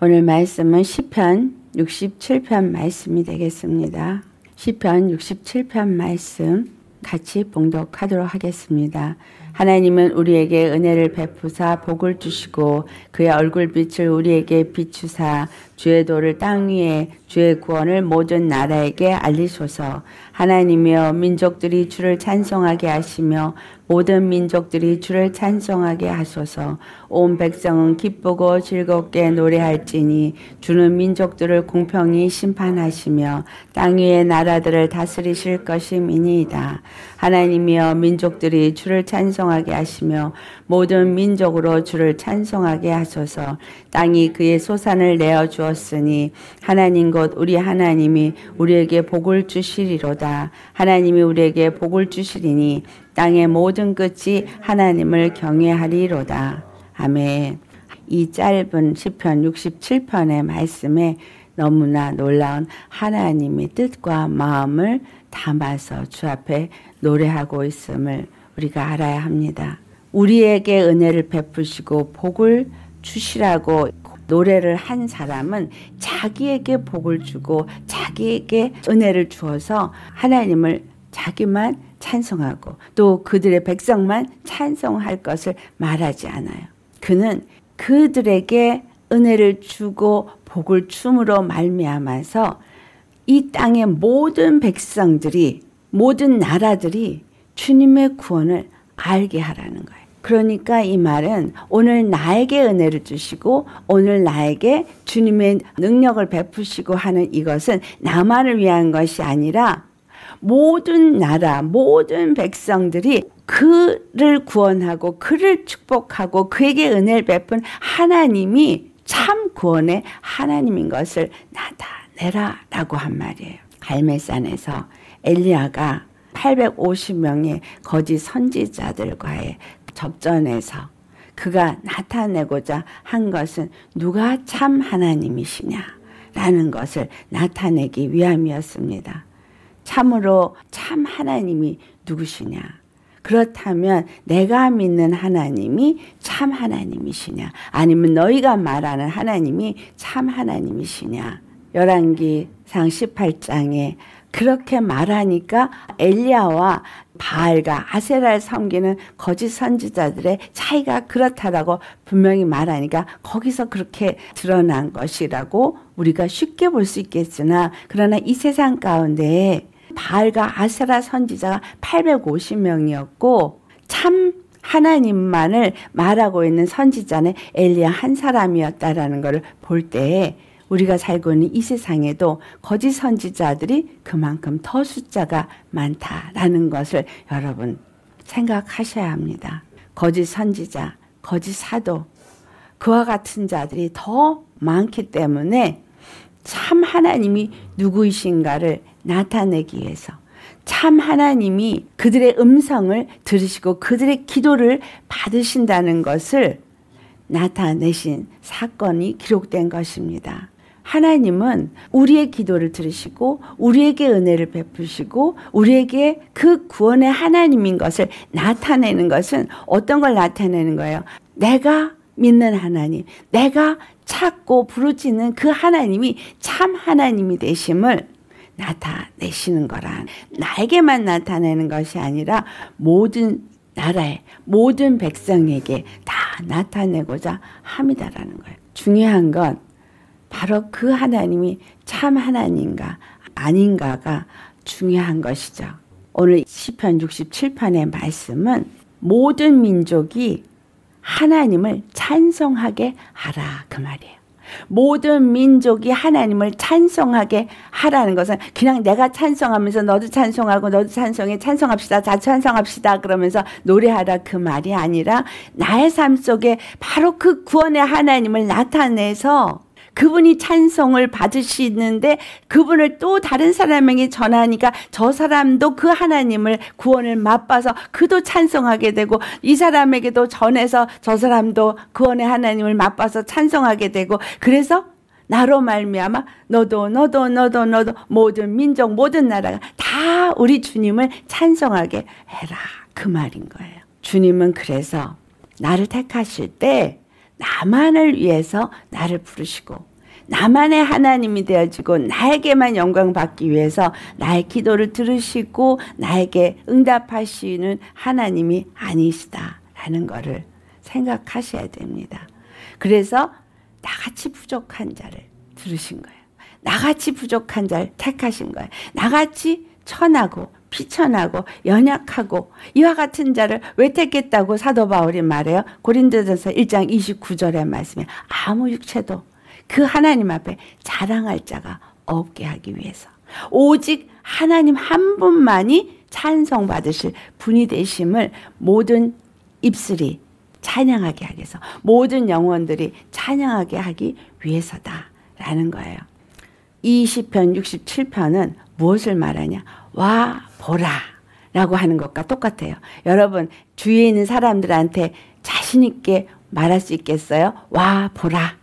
오늘 말씀은 시편 67편 말씀이 되겠습니다. 시편 67편 말씀 같이 봉독하도록 하겠습니다. 하나님은 우리에게 은혜를 베푸사 복을 주시고 그의 얼굴빛을 우리에게 비추사 주의 도를 땅 위에 주의 구원을 모든 나라에게 알리소서 하나님여 민족들이 주를 찬송하게 하시며 모든 민족들이 주를 찬송하게 하소서. 온 백성은 기쁘고 즐겁게 노래할지니 주는 민족들을 공평히 심판하시며 땅 위의 나라들을 다스리실 것임이니이다. 하나님이여 민족들이 주를 찬송하게 하시며 모든 민족으로 주를 찬송하게 하소서. 땅이 그의 소산을 내어 주었으니 하나님 곧 우리 하나님이 우리에게 복을 주시리로다. 하나님이 우리에게 복을 주시리니 땅의 모든 끝이 하나님을 경외하리로다. 아멘. 이 짧은 시편 67편의 말씀에 너무나 놀라운 하나님의 뜻과 마음을 담아서 주 앞에 노래하고 있음을 우리가 알아야 합니다. 우리에게 은혜를 베푸시고 복을 주시라고 노래를 한 사람은 자기에게 복을 주고 자기에게 은혜를 주어서 하나님을 자기만 찬송하고 또 그들의 백성만 찬송할 것을 말하지 않아요. 그는 그들에게 은혜를 주고 복을 춤으로 말미암아서 이 땅의 모든 백성들이 모든 나라들이 주님의 구원을 알게 하라는 거예요. 그러니까 이 말은 오늘 나에게 은혜를 주시고 오늘 나에게 주님의 능력을 베푸시고 하는 이것은 나만을 위한 것이 아니라 모든 나라, 모든 백성들이 그를 구원하고 그를 축복하고 그에게 은혜를 베푼 하나님이 참 구원의 하나님인 것을 나타내라라고 한 말이에요. 갈멜산에서 엘리야가 850명의 거짓 선지자들과의 접전에서 그가 나타내고자 한 것은 누가 참 하나님이시냐라는 것을 나타내기 위함이었습니다. 참으로 참 하나님이 누구시냐? 그렇다면 내가 믿는 하나님이 참 하나님이시냐? 아니면 너희가 말하는 하나님이 참 하나님이시냐? 열왕기상 18장에 그렇게 말하니까 엘리야와 바알과 아세라를 섬기는 거짓 선지자들의 차이가 그렇다라고 분명히 말하니까 거기서 그렇게 드러난 것이라고 우리가 쉽게 볼 수 있겠으나 그러나 이 세상 가운데 바알과 아세라 선지자가 850명이었고 참 하나님만을 말하고 있는 선지자는 엘리야 한 사람이었다라는 것을 볼때 우리가 살고 있는 이 세상에도 거짓 선지자들이 그만큼 더 숫자가 많다라는 것을 여러분 생각하셔야 합니다. 거짓 선지자, 거짓 사도 그와 같은 자들이 더 많기 때문에 참 하나님이 누구이신가를 나타내기 위해서 참 하나님이 그들의 음성을 들으시고 그들의 기도를 받으신다는 것을 나타내신 사건이 기록된 것입니다. 하나님은 우리의 기도를 들으시고 우리에게 은혜를 베푸시고 우리에게 그 구원의 하나님인 것을 나타내는 것은 어떤 걸 나타내는 거예요? 내가 믿는 하나님, 내가 찾고 부르짖는 그 하나님이 참 하나님이 되심을 나타내시는 거란 나에게만 나타내는 것이 아니라 모든 나라의 모든 백성에게 다 나타내고자 합니다라는 거예요. 중요한 건 바로 그 하나님이 참 하나님인가 아닌가가 중요한 것이죠. 오늘 시편 67편의 말씀은 모든 민족이 하나님을 찬성하게 하라 그 말이에요. 모든 민족이 하나님을 찬성하게 하라는 것은 그냥 내가 찬성하면서 너도 찬성하고 너도 찬성해 찬성합시다 다 찬성합시다 그러면서 노래하라 그 말이 아니라 나의 삶 속에 바로 그 구원의 하나님을 나타내서 그분이 찬송을 받으시는데 그분을 또 다른 사람에게 전하니까 저 사람도 그 하나님을 구원을 맛봐서 그도 찬송하게 되고 이 사람에게도 전해서 저 사람도 구원의 하나님을 맛봐서 찬송하게 되고 그래서 나로 말미암아 너도 너도 너도 너도 모든 민족 모든 나라가 다 우리 주님을 찬송하게 해라 그 말인 거예요. 주님은 그래서 나를 택하실 때 나만을 위해서 나를 부르시고 나만의 하나님이 되어지고 나에게만 영광 받기 위해서 나의 기도를 들으시고 나에게 응답하시는 하나님이 아니시다라는 것을 생각하셔야 됩니다. 그래서 나같이 부족한 자를 들으신 거예요. 나같이 부족한 자를 택하신 거예요. 나같이 천하고 피천하고 연약하고 이와 같은 자를 왜 택했다고 사도 바울이 말해요. 고린도전서 1장 29절의 말씀에 아무 육체도 그 하나님 앞에 자랑할 자가 없게 하기 위해서 오직 하나님 한 분만이 찬성 받으실 분이 되심을 모든 입술이 찬양하게 하기 위해서 모든 영혼들이 찬양하게 하기 위해서다라는 거예요. 이 시편 67편은 무엇을 말하냐? 와 보라. 라고 하는 것과 똑같아요. 여러분, 주위에 있는 사람들한테 자신있게 말할 수 있겠어요? 와, 보라.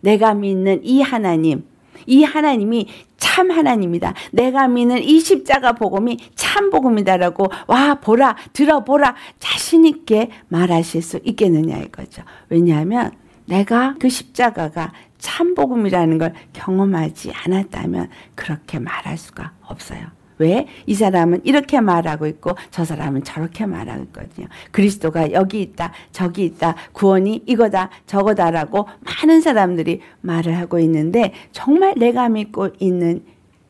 내가 믿는 이 하나님. 이 하나님이 참 하나님이다. 내가 믿는 이 십자가 복음이 참 복음이다라고 와 보라 들어보라 자신 있게 말하실 수 있겠느냐 이거죠. 왜냐하면 내가 그 십자가가 참 복음이라는 걸 경험하지 않았다면 그렇게 말할 수가 없어요. 왜? 이 사람은 이렇게 말하고 있고 저 사람은 저렇게 말하고 있거든요. 그리스도가 여기 있다, 저기 있다, 구원이 이거다, 저거다라고 많은 사람들이 말을 하고 있는데 정말 내가 믿고 있는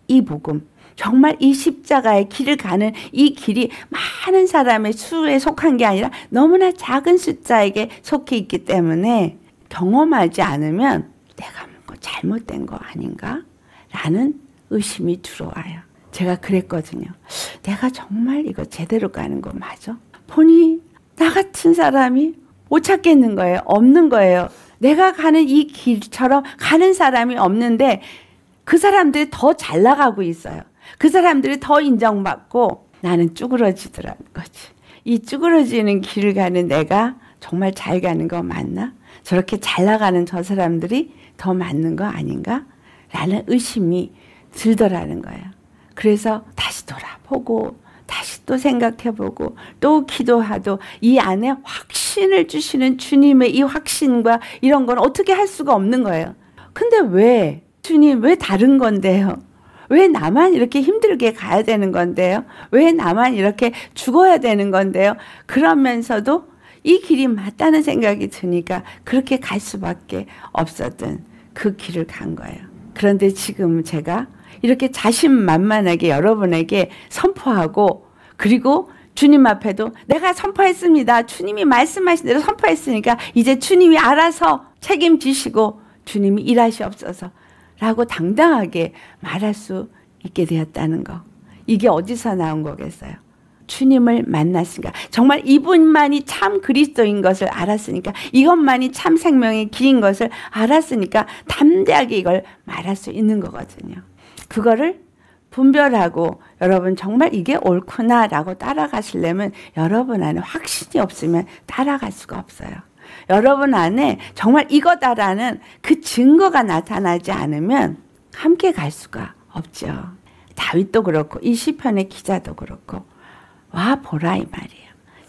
이 복음, 정말 이 십자가의 길을 가는 이 길이 많은 사람의 수에 속한 게 아니라 너무나 작은 숫자에게 속해 있기 때문에 경험하지 않으면 내가 잘못된 거 아닌가? 라는 의심이 들어와요. 제가 그랬거든요. 내가 정말 이거 제대로 가는 거 맞아? 보니 나 같은 사람이 못 찾겠는 거예요. 없는 거예요. 내가 가는 이 길처럼 가는 사람이 없는데 그 사람들이 더 잘 나가고 있어요. 그 사람들이 더 인정받고 나는 쭈그러지더라는 거지. 이 쭈그러지는 길을 가는 내가 정말 잘 가는 거 맞나? 저렇게 잘 나가는 저 사람들이 더 맞는 거 아닌가? 라는 의심이 들더라는 거예요. 그래서 다시 돌아보고 다시 또 생각해보고 또 기도하도 이 안에 확신을 주시는 주님의 이 확신과 이런 건 어떻게 할 수가 없는 거예요. 근데 왜 주님 왜 다른 건데요? 왜 나만 이렇게 힘들게 가야 되는 건데요? 왜 나만 이렇게 죽어야 되는 건데요? 그러면서도 이 길이 맞다는 생각이 드니까 그렇게 갈 수밖에 없었던 그 길을 간 거예요. 그런데 지금 제가 이렇게 자신만만하게 여러분에게 선포하고 그리고 주님 앞에도 내가 선포했습니다. 주님이 말씀하신 대로 선포했으니까 이제 주님이 알아서 책임지시고 주님이 일하시옵소서 라고 당당하게 말할 수 있게 되었다는 거. 이게 어디서 나온 거겠어요? 주님을 만났으니까 정말 이분만이 참 그리스도인 것을 알았으니까 이것만이 참 생명의 기인 것을 알았으니까 담대하게 이걸 말할 수 있는 거거든요. 그거를 분별하고 여러분 정말 이게 옳구나라고 따라가시려면 여러분 안에 확신이 없으면 따라갈 수가 없어요. 여러분 안에 정말 이거다라는 그 증거가 나타나지 않으면 함께 갈 수가 없죠. 다윗도 그렇고 이 시편의 기자도 그렇고 와 보라 이 말이에요.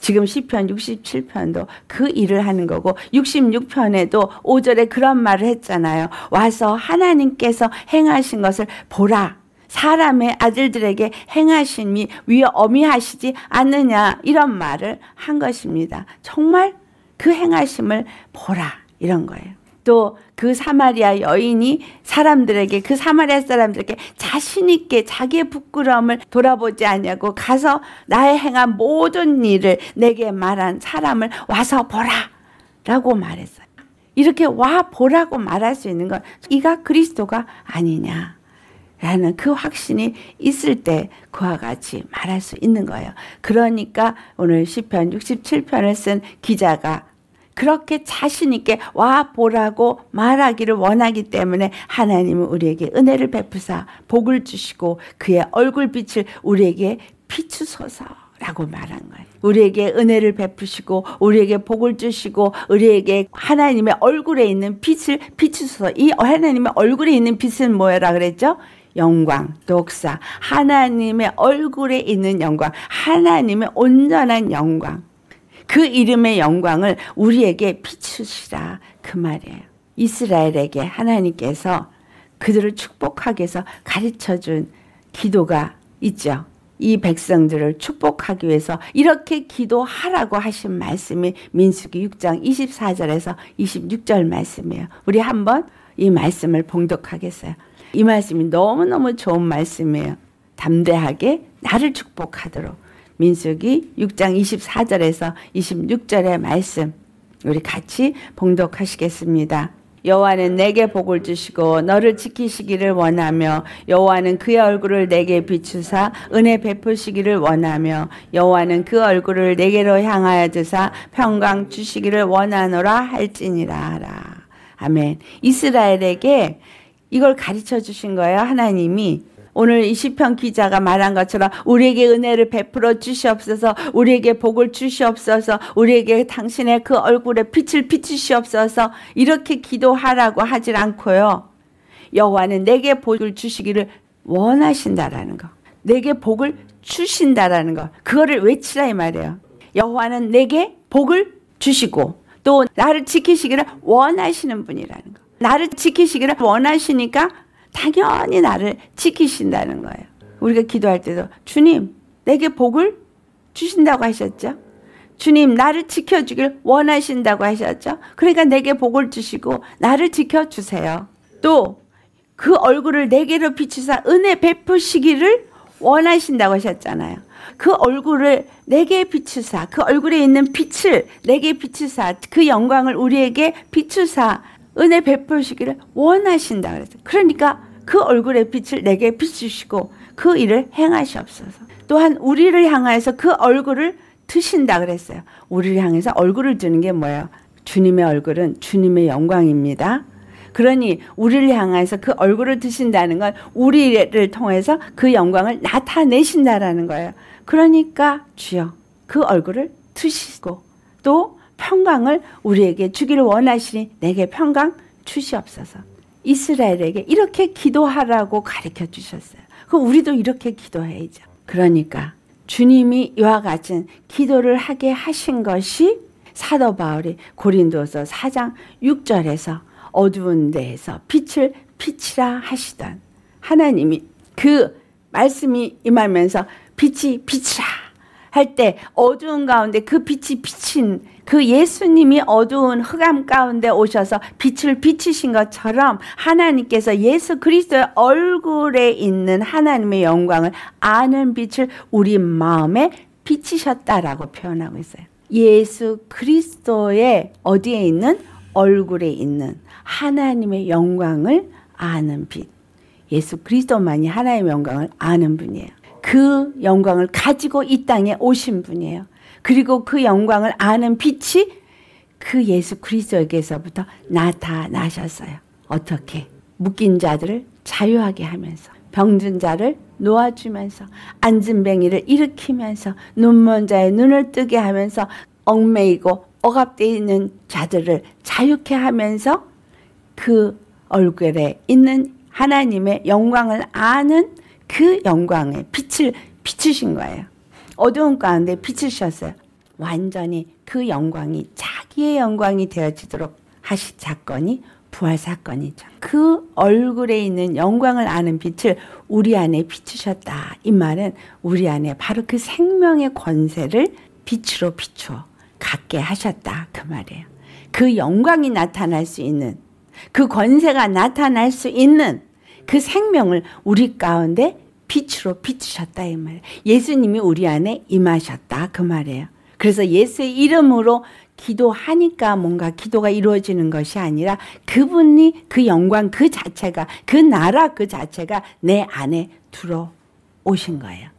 지금 1 0편 67편도 그 일을 하는 거고 66편에도 5절에 그런 말을 했잖아요. 와서 하나님께서 행하신 것을 보라. 사람의 아들들에게 행하심이 위에 어미하시지 않느냐 이런 말을 한 것입니다. 정말 그 행하심을 보라 이런 거예요. 또그 사마리아 여인이 사람들에게 그 사마리아 사람들에게 자신 있게 자기의 부끄러움을 돌아보지 않냐고 가서 나의 행한 모든 일을 내게 말한 사람을 와서 보라라고 말했어요. 이렇게 와 보라고 말할 수 있는 건 이가 그리스도가 아니냐. 라는 그 확신이 있을 때 그와 같이 말할 수 있는 거예요. 그러니까 오늘 시편 67편을 쓴 기자가 그렇게 자신 있게 와 보라고 말하기를 원하기 때문에 하나님은 우리에게 은혜를 베푸사 복을 주시고 그의 얼굴빛을 우리에게 비추소서. 라고 말한 거예요. 우리에게 은혜를 베푸시고 우리에게 복을 주시고 우리에게 하나님의 얼굴에 있는 빛을 비추소서. 이 하나님의 얼굴에 있는 빛은 뭐라 그랬죠? 영광, 독사, 하나님의 얼굴에 있는 영광, 하나님의 온전한 영광. 그 이름의 영광을 우리에게 비추시라 그 말이에요. 이스라엘에게 하나님께서 그들을 축복하기 해서 가르쳐 준 기도가 있죠. 이 백성들을 축복하기 위해서 이렇게 기도하라고 하신 말씀이 민수기 6장 24절에서 26절 말씀이에요. 우리 한번 이 말씀을 봉독하겠어요. 이 말씀이 너무너무 좋은 말씀이에요. 담대하게 나를 축복하도록 민숙이 6장 24절에서 26절의 말씀 우리 같이 봉독하시겠습니다. 여호와는 내게 복을 주시고 너를 지키시기를 원하며 여호와는 그의 얼굴을 내게 비추사 은혜 베푸시기를 원하며 여호와는 그 얼굴을 내게로 향하여 드사 평강 주시기를 원하노라 할지니라 라 아멘. 이스라엘에게 이걸 가르쳐 주신 거예요. 하나님이 오늘 이 시편 기자가 말한 것처럼 우리에게 은혜를 베풀어 주시옵소서 우리에게 복을 주시옵소서 우리에게 당신의 그 얼굴에 빛을 비추시옵소서 이렇게 기도하라고 하질 않고요. 여호와는 내게 복을 주시기를 원하신다라는 거. 내게 복을 주신다라는 거. 그거를 외치라 이 말이에요. 여호와는 내게 복을 주시고 또 나를 지키시기를 원하시는 분이라는 거. 나를 지키시기를 원하시니까 당연히 나를 지키신다는 거예요. 우리가 기도할 때도 주님 내게 복을 주신다고 하셨죠. 주님 나를 지켜주길 원하신다고 하셨죠. 그러니까 내게 복을 주시고 나를 지켜주세요. 또 그 얼굴을 내게로 비추사 은혜 베푸시기를 원하신다고 하셨잖아요. 그 얼굴을 내게 비추사 그 얼굴에 있는 빛을 내게 비추사 그 영광을 우리에게 비추사 은혜 베풀시기를 원하신다 그랬어요. 그러니까 그 얼굴의 빛을 내게 비추시고 그 일을 행하시옵소서. 또한 우리를 향하여서 그 얼굴을 드신다 그랬어요. 우리를 향해서 얼굴을 드는 게 뭐예요? 주님의 얼굴은 주님의 영광입니다. 그러니 우리를 향해서 그 얼굴을 드신다는 건 우리를 통해서 그 영광을 나타내신다라는 거예요. 그러니까 주여 그 얼굴을 드시고 또 평강을 우리에게 주기를 원하시니 내게 평강 주시옵소서. 이스라엘에게 이렇게 기도하라고 가르쳐 주셨어요. 그럼 우리도 이렇게 기도해야죠. 그러니까 주님이 이와 같은 기도를 하게 하신 것이 사도 바울이 고린도서 4장 6절에서 어두운 데에서 빛을 빛이라 하시던 하나님이 그 말씀이 임하면서 빛이 빛이라 할때 어두운 가운데 그 빛이 비친 그 예수님이 어두운 흑암 가운데 오셔서 빛을 비치신 것처럼 하나님께서 예수 그리스도의 얼굴에 있는 하나님의 영광을 아는 빛을 우리 마음에 비치셨다라고 표현하고 있어요. 예수 그리스도의 어디에 있는 얼굴에 있는 하나님의 영광을 아는 빛. 예수 그리스도만이 하나님의 영광을 아는 분이에요. 그 영광을 가지고 이 땅에 오신 분이에요. 그리고 그 영광을 아는 빛이 그 예수 그리스도에게서부터 나타나셨어요. 어떻게? 묶인 자들을 자유하게 하면서 병든 자를 놓아주면서 앉은 뱅이를 일으키면서 눈먼 자의 눈을 뜨게 하면서 얽매이고 억압되어 있는 자들을 자유케 하면서 그 얼굴에 있는 하나님의 영광을 아는 그영광에 빛을 비추신 거예요. 어두운 가운데 비추셨어요. 완전히 그 영광이 자기의 영광이 되어지도록 하신 사건이 부활 사건이죠. 그 얼굴에 있는 영광을 아는 빛을 우리 안에 비추셨다. 이 말은 우리 안에 바로 그 생명의 권세를 빛으로 비추어 갖게 하셨다. 그 말이에요. 그 영광이 나타날 수 있는, 그 권세가 나타날 수 있는 그 생명을 우리 가운데 빛으로 비추셨다 이 말. 예수님이 우리 안에 임하셨다 그 말이에요. 그래서 예수의 이름으로 기도하니까 뭔가 기도가 이루어지는 것이 아니라 그분이 그 영광 그 자체가 그 나라 그 자체가 내 안에 들어오신 거예요.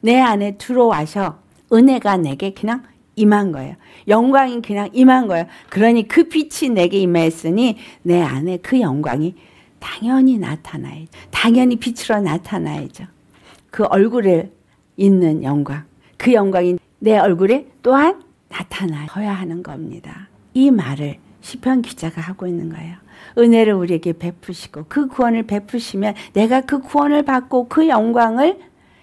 내 안에 들어와서 은혜가 내게 그냥 임한 거예요. 영광이 그냥 임한 거예요. 그러니 그 빛이 내게 임했으니 내 안에 그 영광이 당연히 나타나야죠. 당연히 빛으로 나타나야죠. 그 얼굴에 있는 영광, 그 영광이 내 얼굴에 또한 나타나야 하는 겁니다. 이 말을 시편 기자가 하고 있는 거예요. 은혜를 우리에게 베푸시고 그 구원을 베푸시면 내가 그 구원을 받고 그 영광을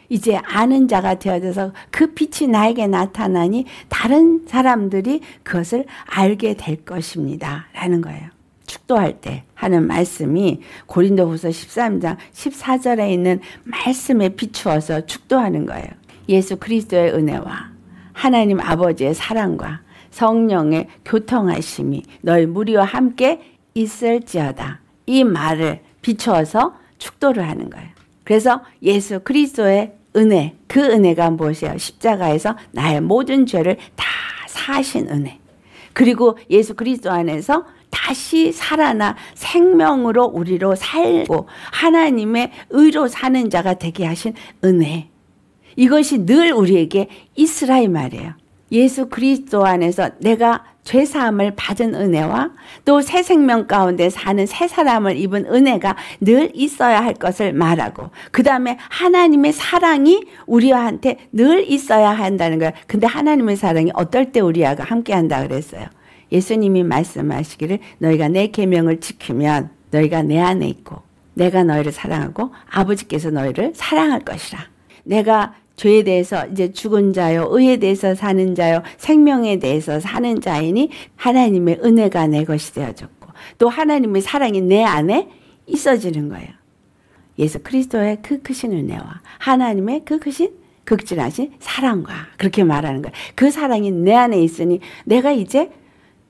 이제 아는 자가 되어져서 그 빛이 나에게 나타나니 다른 사람들이 그것을 알게 될 것입니다. 라는 거예요. 축도할 때 하는 말씀이 고린도후서 13장 14절에 있는 말씀에 비추어서 축도하는 거예요. 예수 그리스도의 은혜와 하나님 아버지의 사랑과 성령의 교통하심이 너희 무리와 함께 있을지어다. 이 말을 비추어서 축도를 하는 거예요. 그래서 예수 그리스도의 은혜, 그 은혜가 무엇이에요? 십자가에서 나의 모든 죄를 다사신 은혜. 그리고 예수 그리스도 안에서 다시 살아나 생명으로 우리로 살고 하나님의 의로 사는 자가 되게 하신 은혜. 이것이 늘 우리에게 이스라엘 말이에요. 예수 그리스도 안에서 내가 죄 사함을 받은 은혜와 또 새 생명 가운데 사는 새 사람을 입은 은혜가 늘 있어야 할 것을 말하고 그다음에 하나님의 사랑이 우리한테 늘 있어야 한다는 거예요. 근데 하나님의 사랑이 어떨 때 우리와 함께 한다 그랬어요. 예수님이 말씀하시기를 너희가 내 계명을 지키면 너희가 내 안에 있고 내가 너희를 사랑하고 아버지께서 너희를 사랑할 것이라. 내가 죄에 대해서 이제 죽은 자요 의에 대해서 사는 자요 생명에 대해서 사는 자이니 하나님의 은혜가 내 것이 되어졌고 또 하나님의 사랑이 내 안에 있어지는 거예요. 예수 그리스도의 그 크신 은혜와 하나님의 그 크신 극진하신 사랑과 그렇게 말하는 거예요. 그 사랑이 내 안에 있으니 내가 이제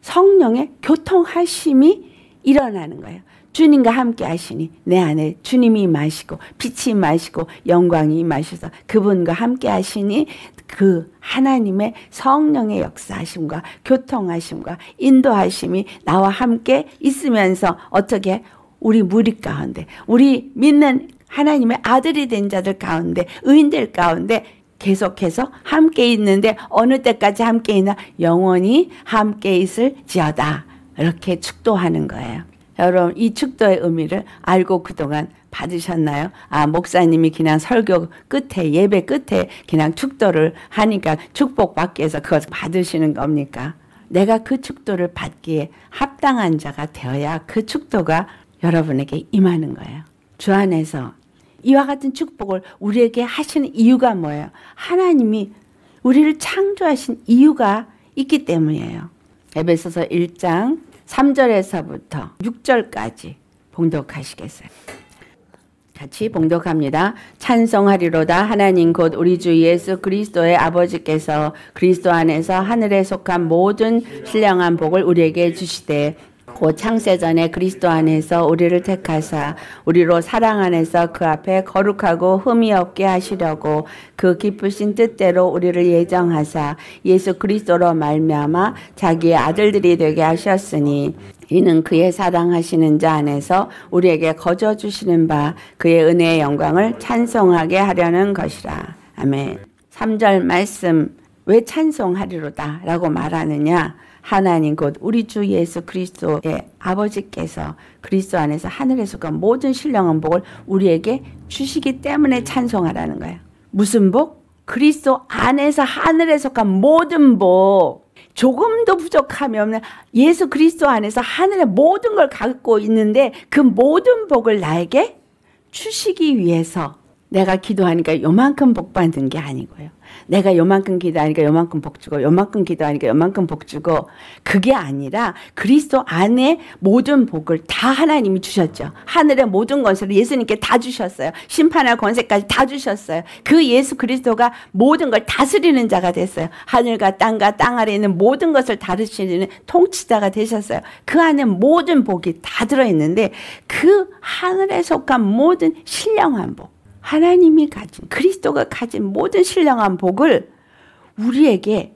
성령의 교통하심이 일어나는 거예요. 주님과 함께 하시니 내 안에 주님이 마시고 빛이 마시고 영광이 마셔서 그분과 함께 하시니 그 하나님의 성령의 역사하심과 교통하심과 인도하심이 나와 함께 있으면서 어떻게 우리 무리 가운데 우리 믿는 하나님의 아들이 된 자들 가운데 의인들 가운데 계속해서 함께 있는데 어느 때까지 함께 있나 영원히 함께 있을 지어다 이렇게 축도하는 거예요. 여러분 이 축도의 의미를 알고 그동안 받으셨나요? 아 목사님이 그냥 설교 끝에 예배 끝에 그냥 축도를 하니까 축복 받기 위해서 그것 받으시는 겁니까? 내가 그 축도를 받기에 합당한 자가 되어야 그 축도가 여러분에게 임하는 거예요. 주 안에서 이와 같은 축복을 우리에게 하시는 이유가 뭐예요? 하나님이 우리를 창조하신 이유가 있기 때문이에요. 에베소서 1장 3절에서부터 6절까지 봉독하시겠어요. 같이 봉독합니다. 찬송하리로다 하나님 곧 우리 주 예수 그리스도의 아버지께서 그리스도 안에서 하늘에 속한 모든 신령한 복을 우리에게 주시되 곧 창세전에 그리스도 안에서 우리를 택하사 우리로 사랑 안에서 그 앞에 거룩하고 흠이 없게 하시려고 그 기쁘신 뜻대로 우리를 예정하사 예수 그리스도로 말미암아 자기의 아들들이 되게 하셨으니 이는 그의 사랑하시는 자 안에서 우리에게 거저 주시는 바 그의 은혜의 영광을 찬송하게 하려는 것이라 아멘 3절 말씀 왜 찬송하리로다라고 말하느냐 하나님 곧 우리 주 예수 그리스도의 아버지께서 그리스도 안에서 하늘에서한 모든 신령한 복을 우리에게 주시기 때문에 찬송하라는 거야. 무슨 복? 그리스도 안에서 하늘에 속한 모든 복. 조금도 부족함이 없는 예수 그리스도 안에서 하늘의 모든 걸 갖고 있는데 그 모든 복을 나에게 주시기 위해서 내가 기도하니까 요만큼 복 받는 게 아니고요. 내가 요만큼 기도하니까 요만큼 복 주고 요만큼 기도하니까 요만큼 복 주고 그게 아니라 그리스도 안에 모든 복을 다 하나님이 주셨죠. 하늘의 모든 권세를 예수님께 다 주셨어요. 심판할 권세까지 다 주셨어요. 그 예수 그리스도가 모든 걸 다스리는 자가 됐어요. 하늘과 땅과 땅 아래 있는 모든 것을 다스리는 통치자가 되셨어요. 그 안에 모든 복이 다 들어있는데 그 하늘에 속한 모든 신령한 복 하나님이 가진 그리스도가 가진 모든 신령한 복을 우리에게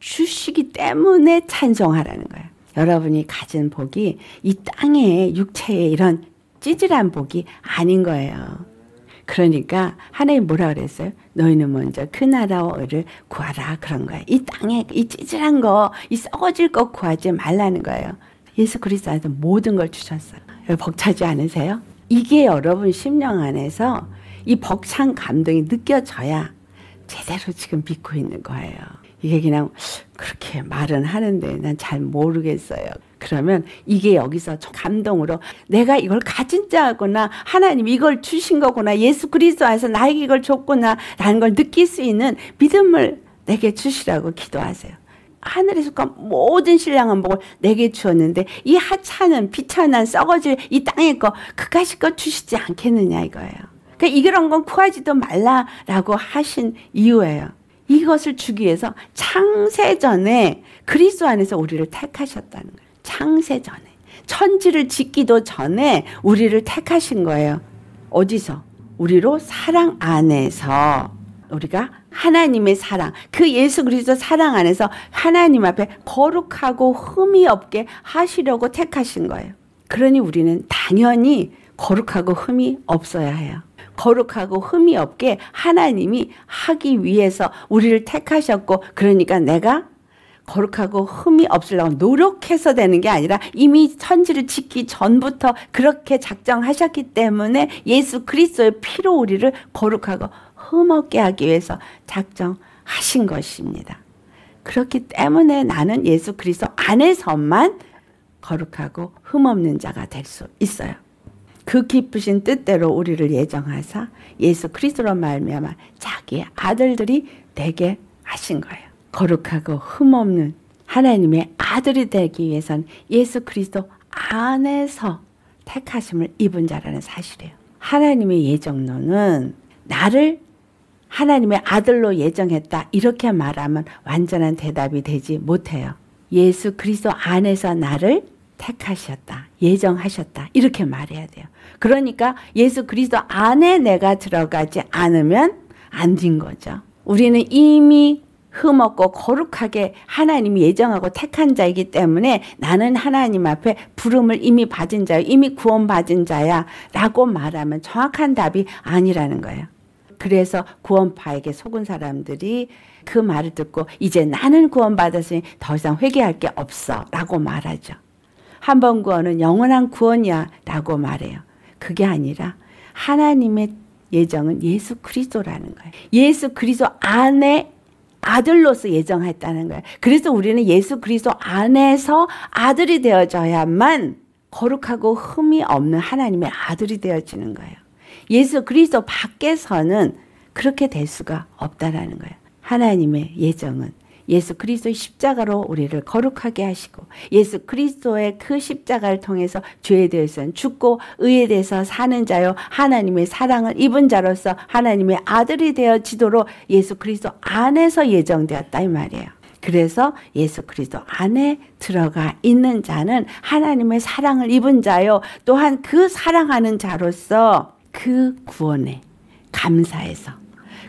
주시기 때문에 찬송하라는 거예요. 여러분이 가진 복이 이 땅의 육체의 이런 찌질한 복이 아닌 거예요. 그러니까 하나님 뭐라 그랬어요? 너희는 먼저 그 나라와 의를 구하라 그런 거예요. 이 땅에 이 찌질한 거, 이 썩어질 거 구하지 말라는 거예요. 예수 그리스도 안에서 모든 걸 주셨어요. 벅차지 않으세요? 이게 여러분 심령 안에서 이 벅찬 감동이 느껴져야 제대로 지금 믿고 있는 거예요. 이게 그냥 그렇게 말은 하는데 난 잘 모르겠어요. 그러면 이게 여기서 감동으로 내가 이걸 가진 자거나 하나님 이걸 주신 거구나 예수 그리스도 안에서 나에게 이걸 줬구나 라는 걸 느낄 수 있는 믿음을 내게 주시라고 기도하세요. 하늘에서 모든 신랑은 복을 내게 주었는데 이 하찮은 비참한 썩어질 이 땅의 거 그까짓 거 주시지 않겠느냐 이거예요. 그 이런 건 구하지도 말라라고 하신 이유예요. 이것을 주기 위해서 창세전에 그리스도 안에서 우리를 택하셨다는 거예요. 창세전에 천지를 짓기도 전에 우리를 택하신 거예요. 어디서? 우리로 사랑 안에서 우리가 하나님의 사랑, 그 예수 그리스도 사랑 안에서 하나님 앞에 거룩하고 흠이 없게 하시려고 택하신 거예요. 그러니 우리는 당연히 거룩하고 흠이 없어야 해요. 거룩하고 흠이 없게 하나님이 하기 위해서 우리를 택하셨고 그러니까 내가 거룩하고 흠이 없으려고 노력해서 되는 게 아니라 이미 천지를 짓기 전부터 그렇게 작정하셨기 때문에 예수 그리스도의 피로 우리를 거룩하고 흠없게 하기 위해서 작정하신 것입니다. 그렇기 때문에 나는 예수 그리스도 안에서만 거룩하고 흠없는 자가 될 수 있어요. 그 기쁘신 뜻대로 우리를 예정하사 예수 그리스도로 말미암아 자기의 아들들이 되게 하신 거예요. 거룩하고 흠없는 하나님의 아들이 되기 위해선 예수 그리스도 안에서 택하심을 입은 자라는 사실이에요. 하나님의 예정론은 나를 하나님의 아들로 예정했다 이렇게 말하면 완전한 대답이 되지 못해요. 예수 그리스도 안에서 나를 택하셨다. 예정하셨다. 이렇게 말해야 돼요. 그러니까 예수 그리스도 안에 내가 들어가지 않으면 안 된 거죠. 우리는 이미 흠없고 거룩하게 하나님이 예정하고 택한 자이기 때문에 나는 하나님 앞에 부름을 이미 받은 자야, 이미 구원받은 자야 라고 말하면 정확한 답이 아니라는 거예요. 그래서 구원파에게 속은 사람들이 그 말을 듣고 이제 나는 구원받았으니 더 이상 회개할 게 없어 라고 말하죠. 한번 구원은 영원한 구원이야라고 말해요. 그게 아니라 하나님의 예정은 예수 그리스도라는 거예요. 예수 그리스도 안에 아들로서 예정했다는 거예요. 그래서 우리는 예수 그리스도 안에서 아들이 되어져야만 거룩하고 흠이 없는 하나님의 아들이 되어지는 거예요. 예수 그리스도 밖에서는 그렇게 될 수가 없다라는 거예요. 하나님의 예정은 예수 그리스도의 십자가로 우리를 거룩하게 하시고 예수 그리스도의 그 십자가를 통해서 죄에 대해서는 죽고 의에 대해서 사는 자요 하나님의 사랑을 입은 자로서 하나님의 아들이 되어지도록 예수 그리스도 안에서 예정되었다 이 말이에요. 그래서 예수 그리스도 안에 들어가 있는 자는 하나님의 사랑을 입은 자요 또한 그 사랑하는 자로서 그 구원에 감사해서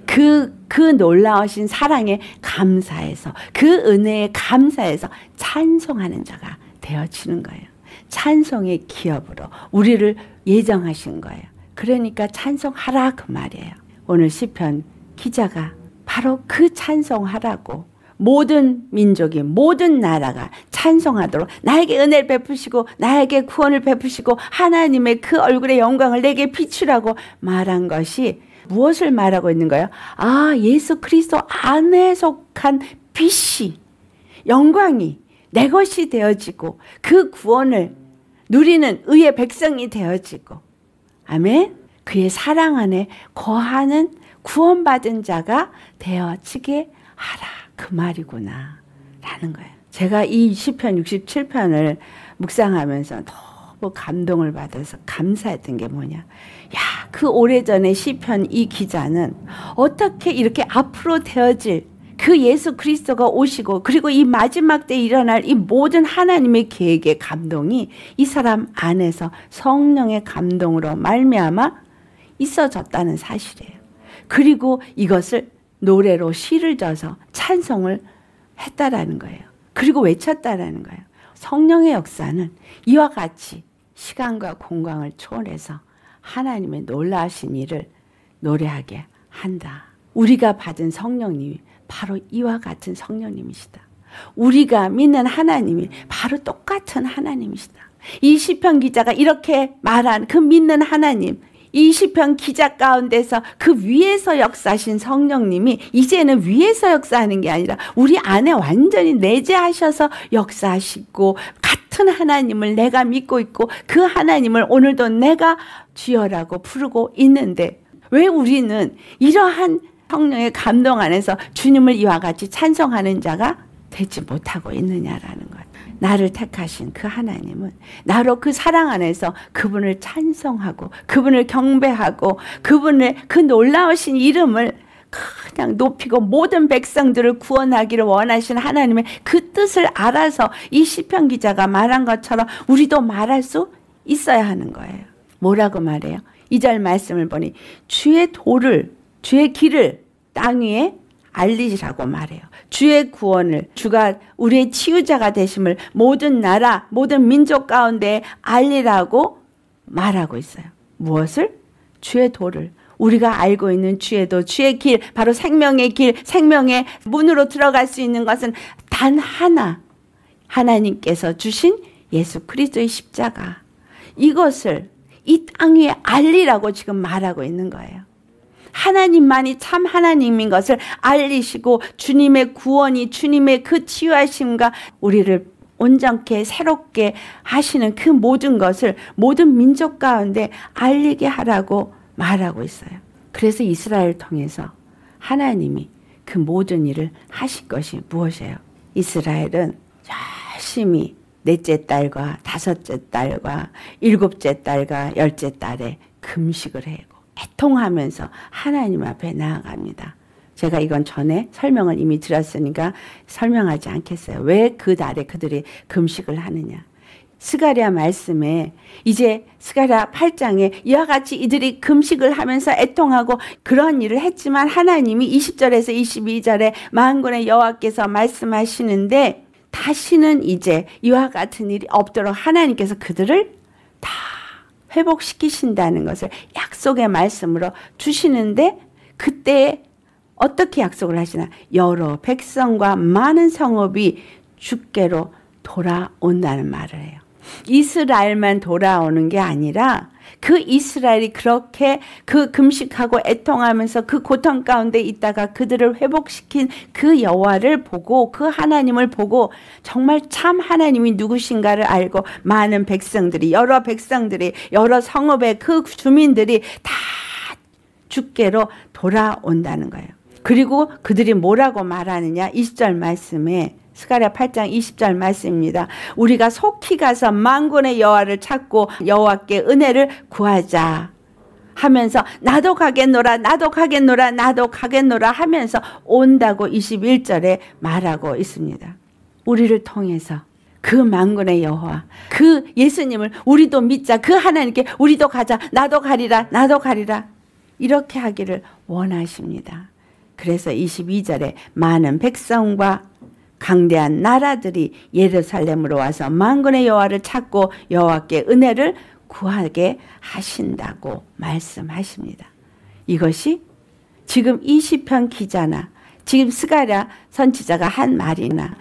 그, 그 놀라우신 사랑에 감사해서 그 은혜에 감사해서 찬송하는 자가 되어지는 거예요. 찬송의 기업으로 우리를 예정하신 거예요. 그러니까 찬송하라 그 말이에요. 오늘 시편 기자가 바로 그 찬송하라고 모든 민족이 모든 나라가 찬송하도록 나에게 은혜를 베푸시고 나에게 구원을 베푸시고 하나님의 그 얼굴의 영광을 내게 비추라고 말한 것이 무엇을 말하고 있는가요? 아, 예수 그리스도 안에 속한 빛이 영광이 내 것이 되어지고 그 구원을 누리는 의의 백성이 되어지고 아멘. 그의 사랑 안에 거하는 구원받은 자가 되어지게 하라. 그 말이구나. 라는 거예요. 제가 이 시편 67편을 묵상하면서 너무 감동을 받아서 감사했던 게 뭐냐. 야, 그오래전에 시편 이 기자는 어떻게 이렇게 앞으로 되어질 그 예수 그리스도가 오시고 그리고 이 마지막 때 일어날 이 모든 하나님의 계획의 감동이 이 사람 안에서 성령의 감동으로 말미암아 있어졌다는 사실이에요. 그리고 이것을 노래로 시를 져서 찬송을 했다라는 거예요. 그리고 외쳤다라는 거예요. 성령의 역사는 이와 같이 시간과 공간을 초월해서 하나님의 놀라신 일을 노래하게 한다. 우리가 받은 성령님이 바로 이와 같은 성령님이시다. 우리가 믿는 하나님이 바로 똑같은 하나님이시다. 이 시편 기자가 이렇게 말한 그 믿는 하나님 이 시편 기작 가운데서 그 위에서 역사하신 성령님이 이제는 위에서 역사하는 게 아니라 우리 안에 완전히 내재하셔서 역사하시고 같은 하나님을 내가 믿고 있고 그 하나님을 오늘도 내가 주여라고 부르고 있는데 왜 우리는 이러한 성령의 감동 안에서 주님을 이와 같이 찬성하는 자가 되지 못하고 있느냐라는 것. 나를 택하신 그 하나님은 나로 그 사랑 안에서 그분을 찬성하고 그분을 경배하고 그분의 그 놀라우신 이름을 그냥 높이고 모든 백성들을 구원하기를 원하신 하나님의 그 뜻을 알아서 이 시편 기자가 말한 것처럼 우리도 말할 수 있어야 하는 거예요. 뭐라고 말해요? 이 절 말씀을 보니 주의 도를 주의 길을 땅 위에 알리시라고 말해요. 주의 구원을 주가 우리의 치유자가 되심을 모든 나라 모든 민족 가운데 알리라고 말하고 있어요. 무엇을? 주의 도를 우리가 알고 있는 주의 도, 주의 길, 바로 생명의 길, 생명의 문으로 들어갈 수 있는 것은 단 하나 하나님께서 주신 예수 그리스도의 십자가 이것을 이땅에 알리라고 지금 말하고 있는 거예요. 하나님만이 참 하나님인 것을 알리시고 주님의 구원이 주님의 그 치유하심과 우리를 온전케 새롭게 하시는 그 모든 것을 모든 민족 가운데 알리게 하라고 말하고 있어요. 그래서 이스라엘을 통해서 하나님이 그 모든 일을 하실 것이 무엇이에요? 이스라엘은 열심히 넷째 딸과 다섯째 딸과 일곱째 딸과 열째 딸에 금식을 해요. 애통하면서 하나님 앞에 나아갑니다. 제가 이건 전에 설명을 이미 드렸으니까 설명하지 않겠어요. 왜 그 날에 그들이 금식을 하느냐. 스가랴 말씀에 이제 스가랴 8장에 이와 같이 이들이 금식을 하면서 애통하고 그런 일을 했지만 하나님이 20절에서 22절에 만군의 여호와께서 말씀하시는데 다시는 이제 이와 같은 일이 없도록 하나님께서 그들을 회복시키신다는 것을 약속의 말씀으로 주시는데 그때 어떻게 약속을 하시나 여러 백성과 많은 성읍이 주께로 돌아온다는 말을 해요. 이스라엘만 돌아오는 게 아니라 그 이스라엘이 그렇게 그 금식하고 애통하면서 그 고통 가운데 있다가 그들을 회복시킨 그 여호와를 보고 그 하나님을 보고 정말 참 하나님이 누구신가를 알고 많은 백성들이 여러 백성들이 여러 성읍의 그 주민들이 다 주께로 돌아온다는 거예요. 그리고 그들이 뭐라고 말하느냐 2절 말씀에 스가랴 8장 20절 말씀입니다. 우리가 속히 가서 만군의 여호와를 찾고 여호와께 은혜를 구하자. 하면서 나도 가겠노라 나도 가겠노라 나도 가겠노라 하면서 온다고 21절에 말하고 있습니다. 우리를 통해서 그 만군의 여호와 그 예수님을 우리도 믿자 그 하나님께 우리도 가자 나도 가리라 나도 가리라 이렇게 하기를 원하십니다. 그래서 22절에 많은 백성과 강대한 나라들이 예루살렘으로 와서 만군의 여호와를 찾고 여호와께 은혜를 구하게 하신다고 말씀하십니다. 이것이 지금 이 시편 기자나 지금 스가랴 선지자가 한 말이나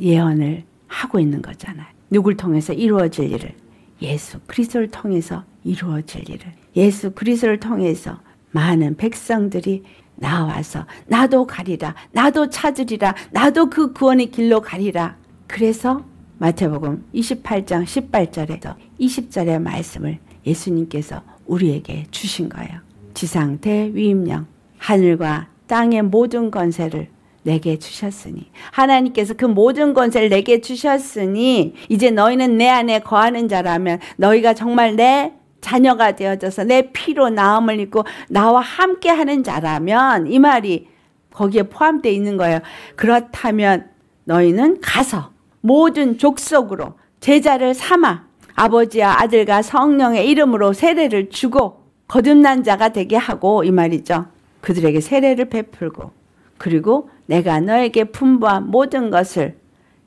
예언을 하고 있는 거잖아요. 누굴 통해서 이루어질 일을 예수 그리스도를 통해서 이루어질 일을 예수 그리스도를 통해서 많은 백성들이 나와서 나도 가리라 나도 찾으리라 나도 그 구원의 길로 가리라 그래서 마태복음 28장 18절에서 20절의 말씀을 예수님께서 우리에게 주신 거예요. 지상대 위임령 하늘과 땅의 모든 권세를 내게 주셨으니 하나님께서 그 모든 권세를 내게 주셨으니 이제 너희는 내 안에 거하는 자라면 너희가 정말 내 자녀가 되어져서 내 피로 나음을 입고 나와 함께 하는 자라면 이 말이 거기에 포함되어 있는 거예요. 그렇다면 너희는 가서 모든 족속으로 제자를 삼아 아버지와 아들과 성령의 이름으로 세례를 주고 거듭난 자가 되게 하고 이 말이죠. 그들에게 세례를 베풀고 그리고 내가 너에게 풍부한 모든 것을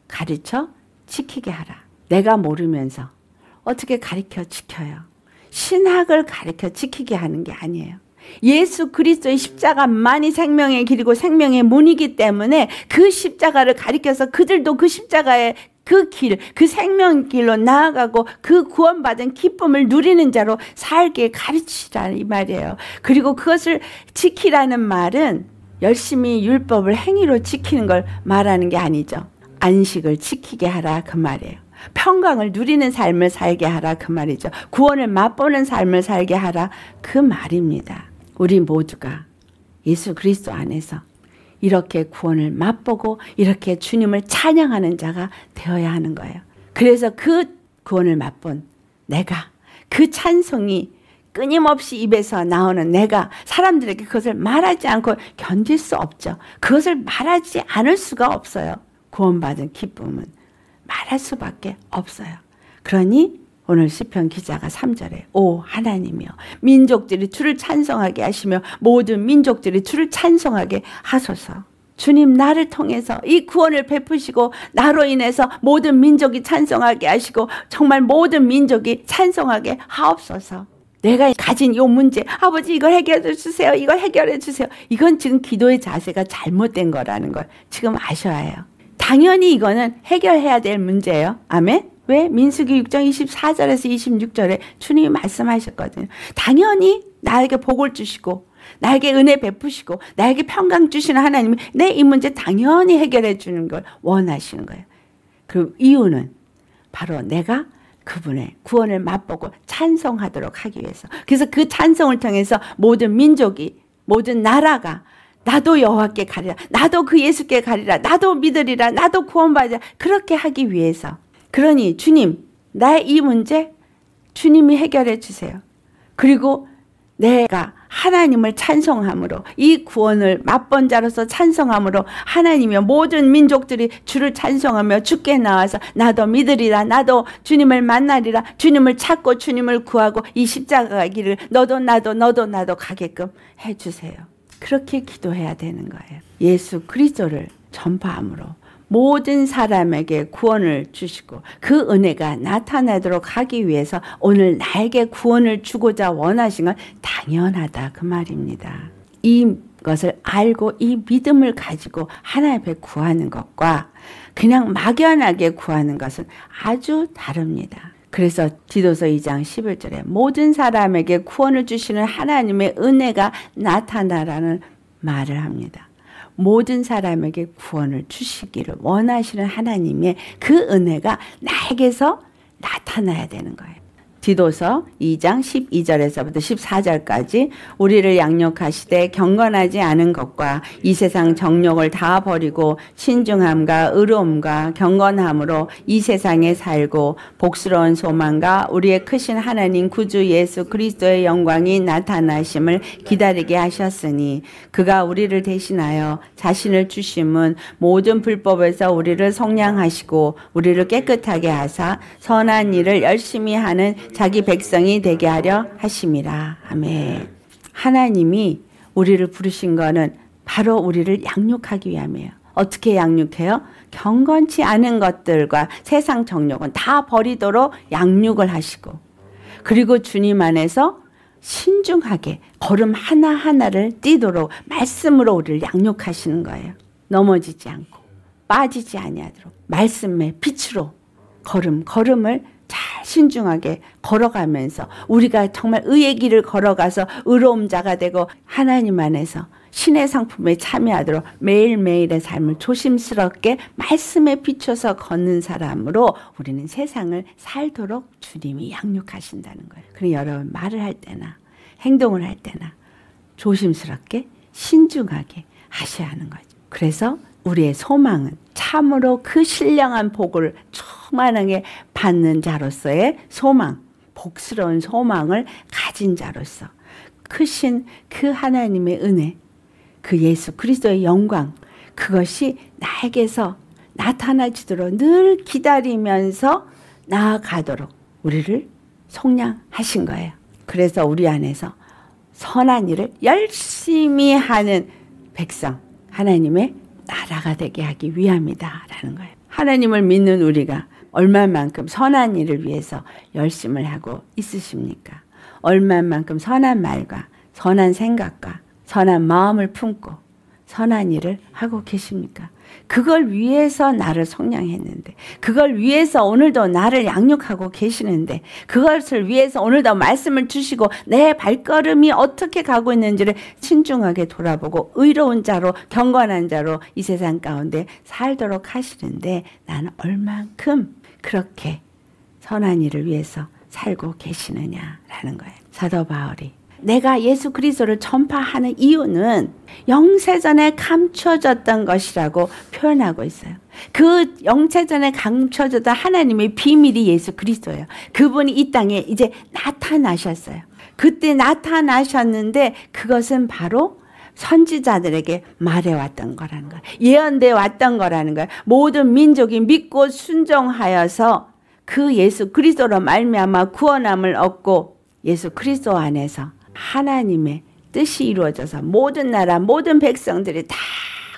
가르쳐 지키게 하라. 내가 모르면서 어떻게 가르쳐 지켜요. 신학을 가르쳐 지키게 하는 게 아니에요. 예수 그리스도의 십자가만이 생명의 길이고 생명의 문이기 때문에 그 십자가를 가리켜서 그들도 그 십자가의 그 길, 그 생명길로 나아가고 그 구원받은 기쁨을 누리는 자로 살게 가르치라 이 말이에요. 그리고 그것을 지키라는 말은 열심히 율법을 행위로 지키는 걸 말하는 게 아니죠. 안식을 지키게 하라 그 말이에요. 평강을 누리는 삶을 살게 하라 그 말이죠. 구원을 맛보는 삶을 살게 하라 그 말입니다. 우리 모두가 예수 그리스도 안에서 이렇게 구원을 맛보고 이렇게 주님을 찬양하는 자가 되어야 하는 거예요. 그래서 그 구원을 맛본 내가 그 찬송이 끊임없이 입에서 나오는 내가 사람들에게 그것을 말하지 않고 견딜 수 없죠. 그것을 말하지 않을 수가 없어요. 구원받은 기쁨은. 말할 수밖에 없어요. 그러니 오늘 시편 기자가 3절에 오 하나님이여 민족들이 주를 찬송하게 하시며 모든 민족들이 주를 찬송하게 하소서. 주님 나를 통해서 이 구원을 베푸시고 나로 인해서 모든 민족이 찬송하게 하시고 정말 모든 민족이 찬송하게 하옵소서. 내가 가진 요 문제 아버지 이걸 해결해 주세요. 이걸 해결해 주세요. 이건 지금 기도의 자세가 잘못된 거라는 걸 지금 아셔야 해요. 당연히 이거는 해결해야 될 문제예요. 아멘? 왜? 민수기 6장 24절에서 26절에 주님이 말씀하셨거든요. 당연히 나에게 복을 주시고 나에게 은혜 베푸시고 나에게 평강 주시는 하나님이 내 이 문제 당연히 해결해 주는 걸 원하시는 거예요. 그 이유는 바로 내가 그분의 구원을 맛보고 찬송하도록 하기 위해서. 그래서 그 찬송을 통해서 모든 민족이 모든 나라가 나도 여호와께 가리라. 나도 그 예수께 가리라. 나도 믿으리라. 나도 구원받으라. 그렇게 하기 위해서. 그러니 주님, 나의 이 문제 주님이 해결해 주세요. 그리고 내가 하나님을 찬송함으로 이 구원을 맛본 자로서 찬송함으로 하나님이 모든 민족들이 주를 찬송하며 주께 나와서 나도 믿으리라 나도 주님을 만나리라 주님을 찾고 주님을 구하고 이 십자가 길을 너도 나도 너도 나도 가게끔 해주세요. 그렇게 기도해야 되는 거예요. 예수 그리스도를 전파함으로 모든 사람에게 구원을 주시고 그 은혜가 나타나도록 하기 위해서 오늘 나에게 구원을 주고자 원하신 건 당연하다 그 말입니다. 이 것을 알고 이 믿음을 가지고 하나님 앞 구하는 것과 그냥 막연하게 구하는 것은 아주 다릅니다. 그래서 디도서 2장 11절에 모든 사람에게 구원을 주시는 하나님의 은혜가 나타나라는 말을 합니다. 모든 사람에게 구원을 주시기를 원하시는 하나님의 그 은혜가 나에게서 나타나야 되는 거예요. 디도서 2장 12절에서부터 14절까지 우리를 양육하시되 경건하지 않은 것과 이 세상 정욕을 다 버리고 신중함과 의로움과 경건함으로 이 세상에 살고 복스러운 소망과 우리의 크신 하나님 구주 예수 그리스도의 영광이 나타나심을 기다리게 하셨으니 그가 우리를 대신하여 자신을 주심은 모든 불법에서 우리를 성량하시고 우리를 깨끗하게 하사 선한 일을 열심히 하는 자기 백성이 되게 하려 하심이라. 아멘. 네. 하나님이 우리를 부르신 거는 바로 우리를 양육하기 위함이에요. 어떻게 양육해요? 경건치 않은 것들과 세상 정욕은 다 버리도록 양육을 하시고 그리고 주님 안에서 신중하게 걸음 하나하나를 뛰도록 말씀으로 우리를 양육하시는 거예요. 넘어지지 않고 빠지지 아니하도록 말씀의 빛으로 걸음 걸음을 잘 신중하게 걸어가면서 우리가 정말 의의 길을 걸어가서 의로움 자가 되고 하나님 안에서 신의 상품에 참여하도록 매일매일의 삶을 조심스럽게 말씀에 비춰서 걷는 사람으로 우리는 세상을 살도록 주님이 양육하신다는 거예요. 그리 여러분 말을 할 때나 행동을 할 때나 조심스럽게 신중하게 하셔야 하는 거죠. 그래서 우리의 소망은 참으로 그 신령한 복을 처음 충만하게 받는 자로서의 소망, 복스러운 소망을 가진 자로서 크신 그 하나님의 은혜, 그 예수 그리스도의 영광, 그것이 나에게서 나타나지도록 늘 기다리면서 나아가도록 우리를 속량하신 거예요. 그래서 우리 안에서 선한 일을 열심히 하는 백성, 하나님의 나라가 되게 하기 위함이다라는 거예요. 하나님을 믿는 우리가 얼마만큼 선한 일을 위해서 열심을 하고 있으십니까? 얼마만큼 선한 말과 선한 생각과 선한 마음을 품고 선한 일을 하고 계십니까? 그걸 위해서 나를 성량했는데, 그걸 위해서 오늘도 나를 양육하고 계시는데, 그것을 위해서 오늘도 말씀을 주시고, 내 발걸음이 어떻게 가고 있는지를 신중하게 돌아보고, 의로운 자로, 경건한 자로 이 세상 가운데 살도록 하시는데, 나는 얼만큼 그렇게 선한 일을 위해서 살고 계시느냐라는 거예요. 사도 바울이 내가 예수 그리스도를 전파하는 이유는 영세전에 감춰졌던 것이라고 표현하고 있어요. 그 영세전에 감춰졌던 하나님의 비밀이 예수 그리스도예요. 그분이 이 땅에 이제 나타나셨어요. 그때 나타나셨는데 그것은 바로 선지자들에게 말해왔던 거라는 거예요. 예언돼 왔던 거라는 거예요. 모든 민족이 믿고 순종하여서 그 예수 그리스도로 말미암아 구원함을 얻고 예수 그리스도 안에서 하나님의 뜻이 이루어져서 모든 나라 모든 백성들이 다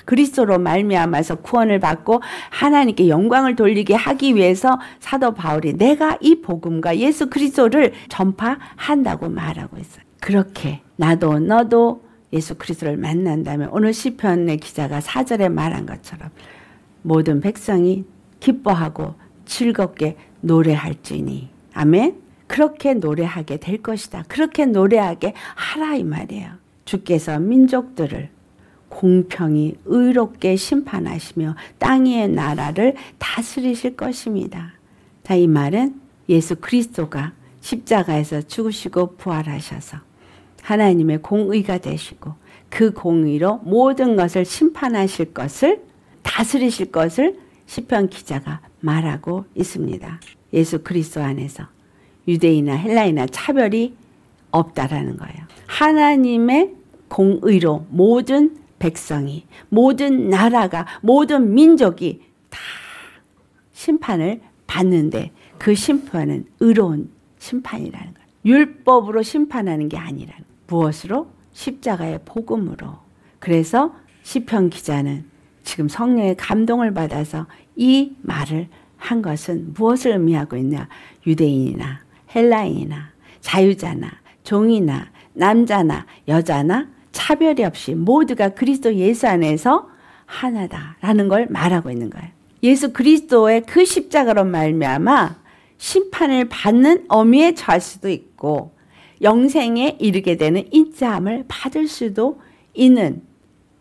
그리스도로 말미암아서 구원을 받고 하나님께 영광을 돌리게 하기 위해서 사도 바울이 내가 이 복음과 예수 그리스도를 전파한다고 말하고 있어요. 그렇게 나도 너도 예수 그리스도를 만난다면 오늘 시편의 기자가 사절에 말한 것처럼 모든 백성이 기뻐하고 즐겁게 노래할지니 아멘. 그렇게 노래하게 될 것이다. 그렇게 노래하게 하라 이 말이에요. 주께서 민족들을 공평히 의롭게 심판하시며 땅의 나라를 다스리실 것입니다. 자, 이 말은 예수 그리스도가 십자가에서 죽으시고 부활하셔서 하나님의 공의가 되시고 그 공의로 모든 것을 심판하실 것을 다스리실 것을 시편 기자가 말하고 있습니다. 예수 그리스도 안에서 유대인이나 헬라이나 차별이 없다라는 거예요. 하나님의 공의로 모든 백성이 모든 나라가 모든 민족이 다 심판을 받는데 그 심판은 의로운 심판이라는 거예요. 율법으로 심판하는 게 아니라는 거예요. 무엇으로? 십자가의 복음으로. 그래서 시편 기자는 지금 성령의 감동을 받아서 이 말을 한 것은 무엇을 의미하고 있냐? 유대인이나 헬라인이나 자유자나 종이나 남자나 여자나 차별이 없이 모두가 그리스도 예수 안에서 하나다라는 걸 말하고 있는 거예요. 예수 그리스도의 그 십자가로 말미암아 심판을 받는 어미에 처할 수도 있고 영생에 이르게 되는 인자함을 받을 수도 있는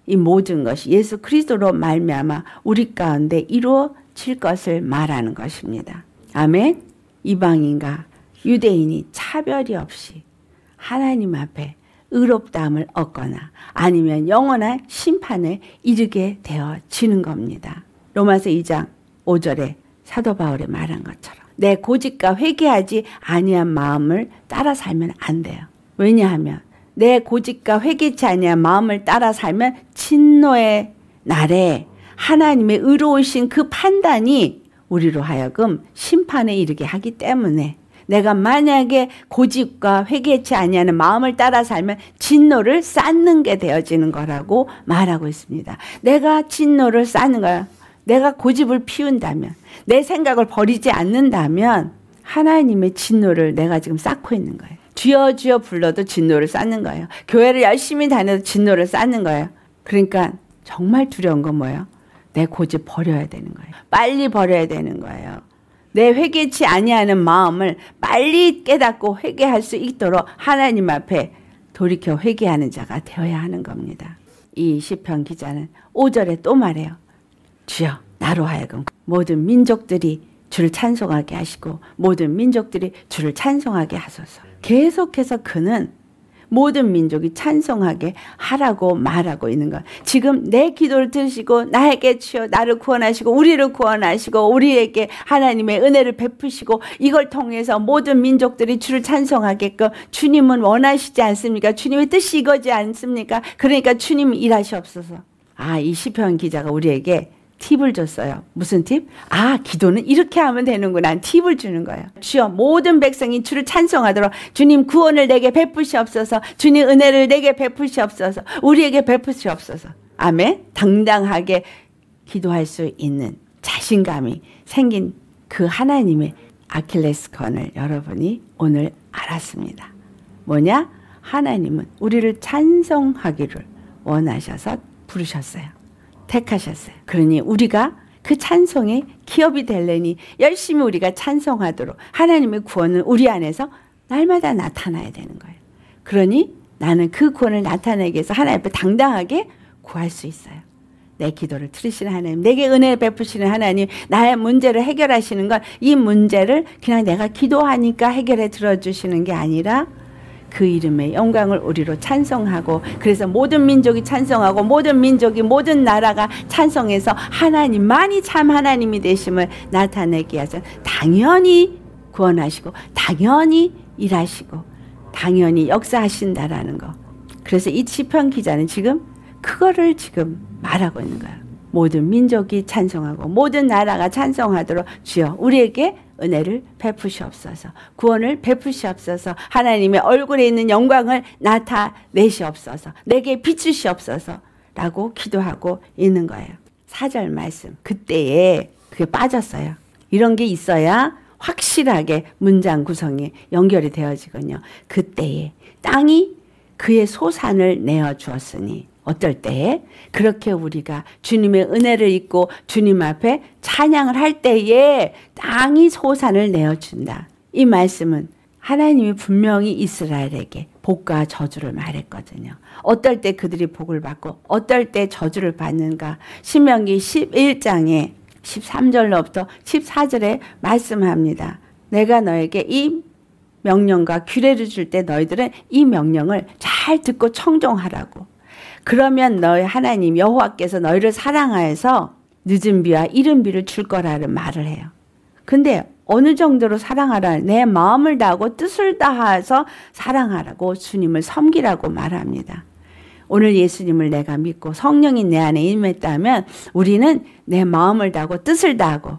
이 모든 것이 예수 그리스도로 말미암아 우리 가운데 이루어질 것을 말하는 것입니다. 아멘. 이방인과 유대인이 차별이 없이 하나님 앞에 의롭다함을 얻거나 아니면 영원한 심판을 이르게 되어지는 겁니다. 로마서 2장 5절에 사도 바울이 말한 것처럼 내 고집과 회개하지 아니한 마음을 따라 살면 안 돼요. 왜냐하면 내 고집과 회개치 아니한 마음을 따라 살면 진노의 날에 하나님의 의로우신 그 판단이 우리로 하여금 심판에 이르게 하기 때문에 내가 만약에 고집과 회개치 아니하는 마음을 따라 살면 진노를 쌓는 게 되어지는 거라고 말하고 있습니다. 내가 진노를 쌓는 거야. 내가 고집을 피운다면, 내 생각을 버리지 않는다면, 하나님의 진노를 내가 지금 쌓고 있는 거예요. 쥐어쥐어 불러도 진노를 쌓는 거예요. 교회를 열심히 다녀도 진노를 쌓는 거예요. 그러니까 정말 두려운 건 뭐예요? 내 고집 버려야 되는 거예요. 빨리 버려야 되는 거예요. 내 회개치 아니하는 마음을 빨리 깨닫고 회개할 수 있도록 하나님 앞에 돌이켜 회개하는 자가 되어야 하는 겁니다. 이 시편 기자는 5절에 또 말해요. 주여 나로 하여금 모든 민족들이 주를 찬송하게 하시고 모든 민족들이 주를 찬송하게 하소서. 계속해서 그는 모든 민족이 찬송하게 하라고 말하고 있는 것. 지금 내 기도를 들으시고 나에게 주여 나를 구원하시고 우리를 구원하시고 우리에게 하나님의 은혜를 베푸시고 이걸 통해서 모든 민족들이 주를 찬송하게끔 주님은 원하시지 않습니까? 주님의 뜻이 이거지 않습니까? 그러니까 주님 일하시옵소서. 아, 이 시편 기자가 우리에게 팁을 줬어요. 무슨 팁? 아, 기도는 이렇게 하면 되는구나. 팁을 주는 거예요. 주여, 모든 백성이 주를 찬송하도록 주님 구원을 내게 베푸시옵소서. 주님 은혜를 내게 베푸시옵소서. 우리에게 베푸시옵소서. 아멘. 당당하게 기도할 수 있는 자신감이 생긴 그 하나님의 아킬레스건을 여러분이 오늘 알았습니다. 뭐냐? 하나님은 우리를 찬송하기를 원하셔서 부르셨어요. 택하셨어요. 그러니 우리가 그 찬송에 기업이 될래니 열심히 우리가 찬송하도록 하나님의 구원은 우리 안에서 날마다 나타나야 되는 거예요. 그러니 나는 그 구원을 나타내기 위해서 하나님 앞에 당당하게 구할 수 있어요. 내 기도를 들으시는 하나님, 내게 은혜를 베푸시는 하나님, 나의 문제를 해결하시는 건 이 문제를 그냥 내가 기도하니까 해결해 들어주시는 게 아니라 그 이름의 영광을 우리로 찬성하고 그래서 모든 민족이 찬성하고 모든 민족이 모든 나라가 찬성해서 하나님만이 참 하나님이 되심을 나타내게 하자 당연히 구원하시고 당연히 일하시고 당연히 역사하신다라는 거 그래서 이 지평 기자는 지금 그거를 지금 말하고 있는 거야 모든 민족이 찬성하고 모든 나라가 찬성하도록 주여 우리에게 은혜를 베푸시옵소서. 구원을 베푸시옵소서. 하나님의 얼굴에 있는 영광을 나타내시옵소서. 내게 비추시옵소서. 라고 기도하고 있는 거예요. 사절 말씀. 그때에 그게 빠졌어요. 이런 게 있어야 확실하게 문장 구성이 연결이 되어지거든요. 그때에 땅이 그의 소산을 내어 주었으니 어떨 때에 그렇게 우리가 주님의 은혜를 입고 주님 앞에 찬양을 할 때에 땅이 소산을 내어준다. 이 말씀은 하나님이 분명히 이스라엘에게 복과 저주를 말했거든요. 어떨 때 그들이 복을 받고 어떨 때 저주를 받는가. 신명기 11장에 13절로부터 14절에 말씀합니다. 내가 너에게 이 명령과 규례를 줄 때 너희들은 이 명령을 잘 듣고 청종하라고. 그러면 너희 하나님 여호와께서 너희를 사랑하여서 늦은 비와 이른 비를 줄 거라는 말을 해요. 근데 어느 정도로 사랑하라 내 마음을 다하고 뜻을 다해서 사랑하라고 주님을 섬기라고 말합니다. 오늘 예수님을 내가 믿고 성령이 내 안에 임했다면 우리는 내 마음을 다하고 뜻을 다하고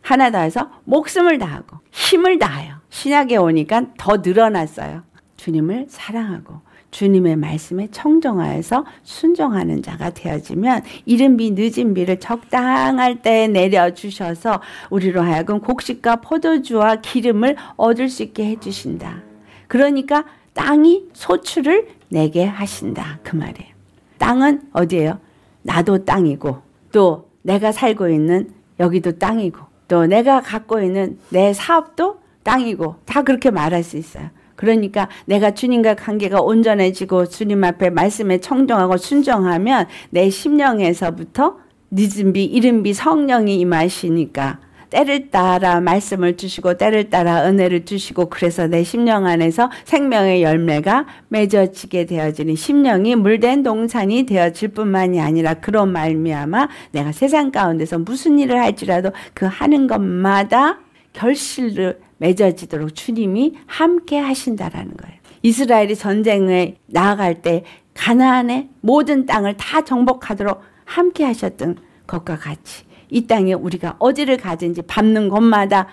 하나 다해서 목숨을 다하고 힘을 다해요. 신약에 오니까 더 늘어났어요. 주님을 사랑하고 주님의 말씀에 청정하여서 순종하는 자가 되어지면 이른 비 늦은 비를 적당할 때에 내려주셔서 우리로 하여금 곡식과 포도주와 기름을 얻을 수 있게 해주신다. 그러니까 땅이 소출을 내게 하신다. 그 말이에요. 땅은 어디예요? 나도 땅이고 또 내가 살고 있는 여기도 땅이고 또 내가 갖고 있는 내 사업도 땅이고 다 그렇게 말할 수 있어요. 그러니까 내가 주님과 관계가 온전해지고 주님 앞에 말씀에 청정하고 순정하면 내 심령에서부터 니은비 이름비 성령이 임하시니까 때를 따라 말씀을 주시고 때를 따라 은혜를 주시고 그래서 내 심령 안에서 생명의 열매가 맺어지게 되어지는 심령이 물된 동산이 되어질 뿐만이 아니라 그런 말미암아 내가 세상 가운데서 무슨 일을 할지라도 그 하는 것마다 결실을 맺어지도록 주님이 함께 하신다라는 거예요. 이스라엘이 전쟁에 나아갈 때 가나안의 모든 땅을 다 정복하도록 함께 하셨던 것과 같이 이 땅에 우리가 어디를 가든지 밟는 곳마다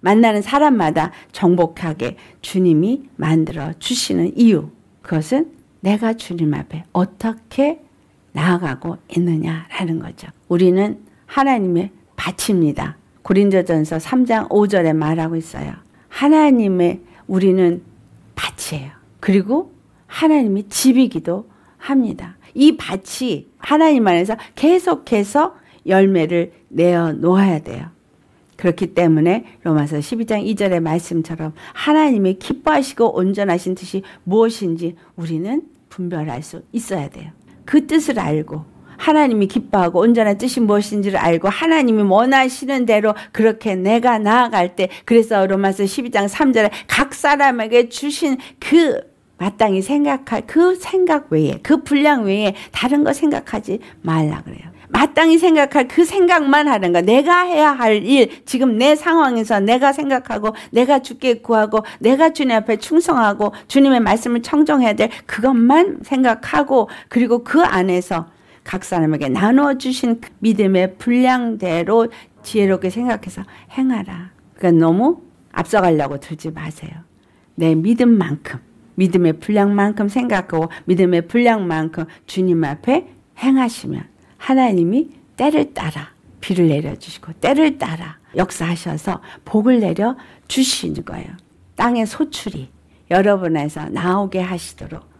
만나는 사람마다 정복하게 주님이 만들어 주시는 이유 그것은 내가 주님 앞에 어떻게 나아가고 있느냐라는 거죠. 우리는 하나님의 바칩니다. 고린도전서 3장 5절에 말하고 있어요. 하나님의 우리는 밭이에요. 그리고 하나님이 집이기도 합니다. 이 밭이 하나님 안에서 계속해서 열매를 내어 놓아야 돼요. 그렇기 때문에 로마서 12장 2절의 말씀처럼 하나님의 기뻐하시고 온전하신 뜻이 무엇인지 우리는 분별할 수 있어야 돼요. 그 뜻을 알고 하나님이 기뻐하고 온전한 뜻이 무엇인지를 알고 하나님이 원하시는 대로 그렇게 내가 나아갈 때 그래서 로마서 12장 3절에 각 사람에게 주신 그 마땅히 생각할 그 생각 외에 그 분량 외에 다른 거 생각하지 말라 그래요. 마땅히 생각할 그 생각만 하는 거. 내가 해야 할 일, 지금 내 상황에서 내가 생각하고, 내가 주께 구하고, 내가 주님 앞에 충성하고, 주님의 말씀을 청정해야 될 그것만 생각하고, 그리고 그 안에서 각 사람에게 나누어주신 믿음의 분량대로 지혜롭게 생각해서 행하라. 그러니까 너무 앞서가려고 들지 마세요. 내 믿음만큼, 믿음의 분량만큼 생각하고 믿음의 분량만큼 주님 앞에 행하시면 하나님이 때를 따라 비를 내려주시고 때를 따라 역사하셔서 복을 내려 주시는 거예요. 땅의 소출이 여러분에서 나오게 하시도록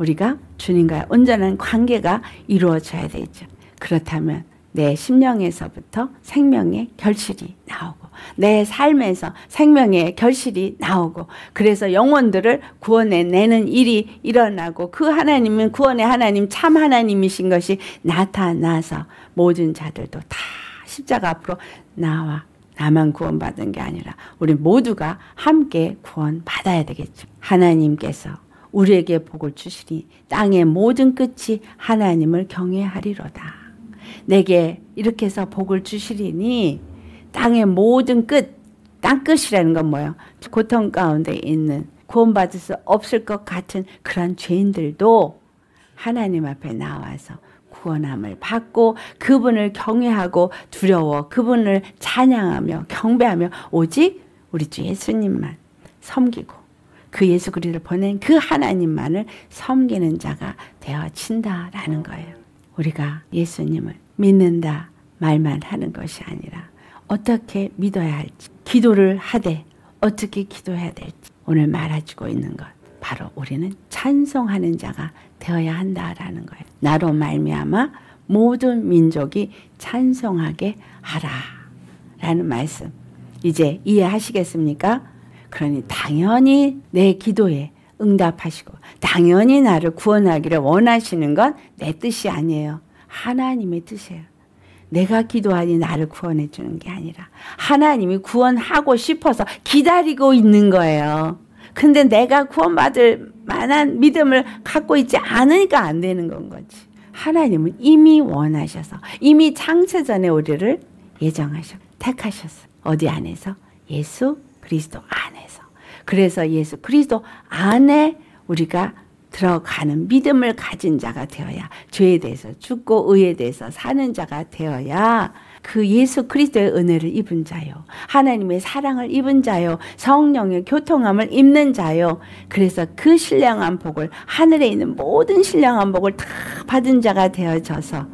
우리가 주님과 의 온전한 관계가 이루어져야 되죠. 그렇다면 내 심령에서부터 생명의 결실이 나오고 내 삶에서 생명의 결실이 나오고 그래서 영혼들을 구원해 내는 일이 일어나고 그 하나님은 구원의 하나님 참 하나님이신 것이 나타나서 모든 자들도 다 십자가 앞으로 나와 나만 구원받은 게 아니라 우리 모두가 함께 구원받아야 되겠죠. 하나님께서 우리에게 복을 주시니 땅의 모든 끝이 하나님을 경외하리로다. 내게 이렇게 해서 복을 주시리니 땅의 모든 끝, 땅 끝이라는 건 뭐예요? 고통 가운데 있는 구원받을 수 없을 것 같은 그런 죄인들도 하나님 앞에 나와서 구원함을 받고 그분을 경외하고 두려워 그분을 찬양하며 경배하며 오직 우리 주 예수님만 섬기고 그 예수 그리스도를 보낸 그 하나님만을 섬기는 자가 되어진다라는 거예요. 우리가 예수님을 믿는다 말만 하는 것이 아니라 어떻게 믿어야 할지 기도를 하되 어떻게 기도해야 될지 오늘 말해주고 있는 것 바로 우리는 찬송하는 자가 되어야 한다라는 거예요. 나로 말미암아 모든 민족이 찬송하게 하라라는 말씀 이제 이해하시겠습니까? 그러니 당연히 내 기도에 응답하시고 당연히 나를 구원하기를 원하시는 건 내 뜻이 아니에요. 하나님의 뜻이에요. 내가 기도하니 나를 구원해 주는 게 아니라 하나님이 구원하고 싶어서 기다리고 있는 거예요. 근데 내가 구원받을 만한 믿음을 갖고 있지 않으니까 안 되는 건 거지. 하나님은 이미 원하셔서 이미 창세 전에 우리를 예정하셨 택하셨어. 어디 안에서 예수 그리스도 안에서. 그래서 예수 그리스도 안에 우리가 들어가는 믿음을 가진 자가 되어야 죄에 대해서 죽고 의에 대해서 사는 자가 되어야 그 예수 그리스도의 은혜를 입은 자요. 하나님의 사랑을 입은 자요. 성령의 교통함을 입는 자요. 그래서 그 신령한 복을 하늘에 있는 모든 신령한 복을 다 받은 자가 되어져서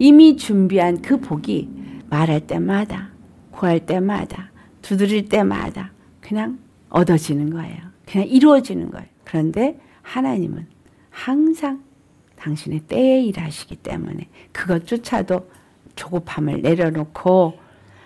이미 준비한 그 복이 말할 때마다 구할 때마다 두드릴 때마다 그냥 얻어지는 거예요. 그냥 이루어지는 거예요. 그런데 하나님은 항상 당신의 때에 일하시기 때문에 그것조차도 조급함을 내려놓고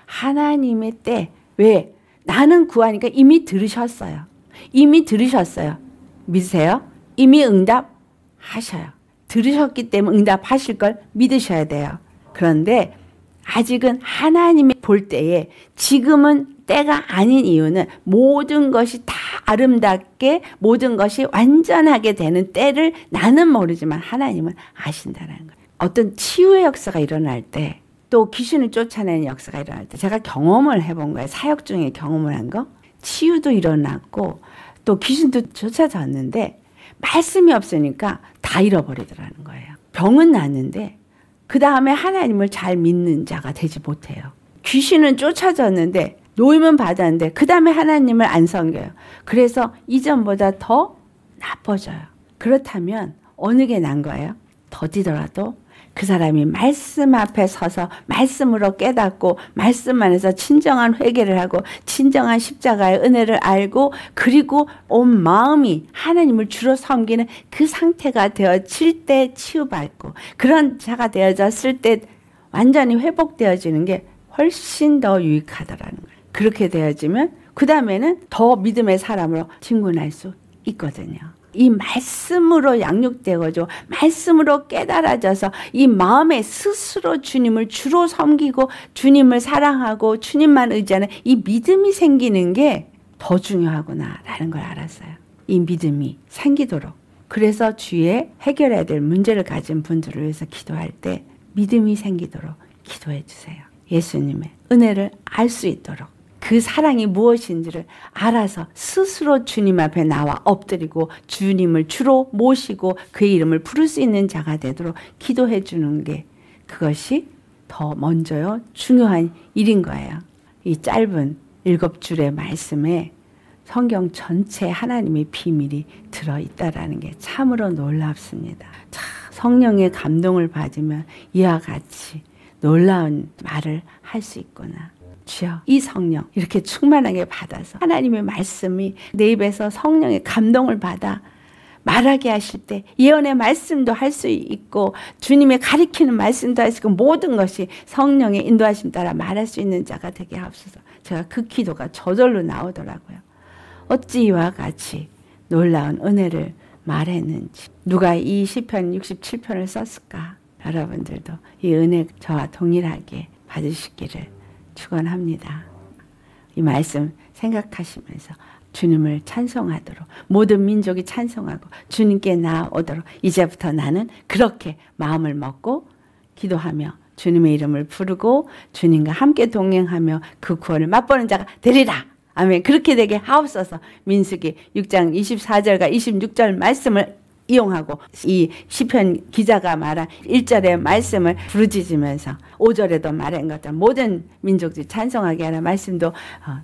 하나님의 때, 왜? 나는 구하니까 이미 들으셨어요. 이미 들으셨어요. 믿으세요? 이미 응답하셔요. 들으셨기 때문에 응답하실 걸 믿으셔야 돼요. 그런데 아직은 하나님이 볼 때에 지금은 때가 아닌 이유는 모든 것이 다 아름답게 모든 것이 완전하게 되는 때를 나는 모르지만 하나님은 아신다라는 거예요. 어떤 치유의 역사가 일어날 때 또 귀신을 쫓아내는 역사가 일어날 때 제가 경험을 해본 거예요. 사역 중에 경험을 한 거. 치유도 일어났고 또 귀신도 쫓아졌는데 말씀이 없으니까 다 잃어버리더라는 거예요. 병은 났는데 그 다음에 하나님을 잘 믿는 자가 되지 못해요. 귀신은 쫓아졌는데 놓으면 받았는데그 다음에 하나님을 안 섬겨요. 그래서 이전보다 더 나빠져요. 그렇다면 어느 게 난 거예요? 더디더라도 그 사람이 말씀 앞에 서서 말씀으로 깨닫고 말씀 안에서 진정한 회개를 하고 진정한 십자가의 은혜를 알고 그리고 온 마음이 하나님을 주로 섬기는 그 상태가 되어질 때 치유받고 그런 자가 되어졌을 때 완전히 회복되어지는 게 훨씬 더 유익하다라는 거예요. 그렇게 되어지면 그 다음에는 더 믿음의 사람으로 친근할 수 있거든요. 이 말씀으로 양육되고죠. 말씀으로 깨달아져서 이 마음에 스스로 주님을 주로 섬기고 주님을 사랑하고 주님만 의지하는 이 믿음이 생기는 게 더 중요하구나라는 걸 알았어요. 이 믿음이 생기도록. 그래서 주위 해결해야 될 문제를 가진 분들을 위해서 기도할 때 믿음이 생기도록 기도해 주세요. 예수님의 은혜를 알 수 있도록 그 사랑이 무엇인지를 알아서 스스로 주님 앞에 나와 엎드리고 주님을 주로 모시고 그의 이름을 부를 수 있는 자가 되도록 기도해 주는 게 그것이 더 먼저요 중요한 일인 거예요. 이 짧은 일곱 줄의 말씀에 성경 전체 하나님의 비밀이 들어 있다라는 게 참으로 놀랍습니다. 참 성령의 감동을 받으면 이와 같이 놀라운 말을 할 수 있구나. 주여 이 성령 이렇게 충만하게 받아서 하나님의 말씀이 내 입에서 성령의 감동을 받아 말하게 하실 때 예언의 말씀도 할 수 있고 주님의 가리키는 말씀도 할 수 있고 모든 것이 성령의 인도하심 따라 말할 수 있는 자가 되게 하옵소서 제가 그 기도가 저절로 나오더라고요 어찌 이와 같이 놀라운 은혜를 말했는지 누가 이 시편 67편을 썼을까 여러분들도 이 은혜 저와 동일하게 받으시기를 축원합니다. 이 말씀 생각하시면서 주님을 찬송하도록 모든 민족이 찬송하고 주님께 나오도록 이제부터 나는 그렇게 마음을 먹고 기도하며 주님의 이름을 부르고 주님과 함께 동행하며 그 구원을 맛보는 자가 되리라. 아멘. 그렇게 되게 하옵소서. 민수기 6장 24절과 26절 말씀을 이용하고 이 시편 기자가 말한 일절의 말씀을 부르짖으면서 오절에도 말한 것처럼 모든 민족들이 찬송하게 하는 말씀도 어,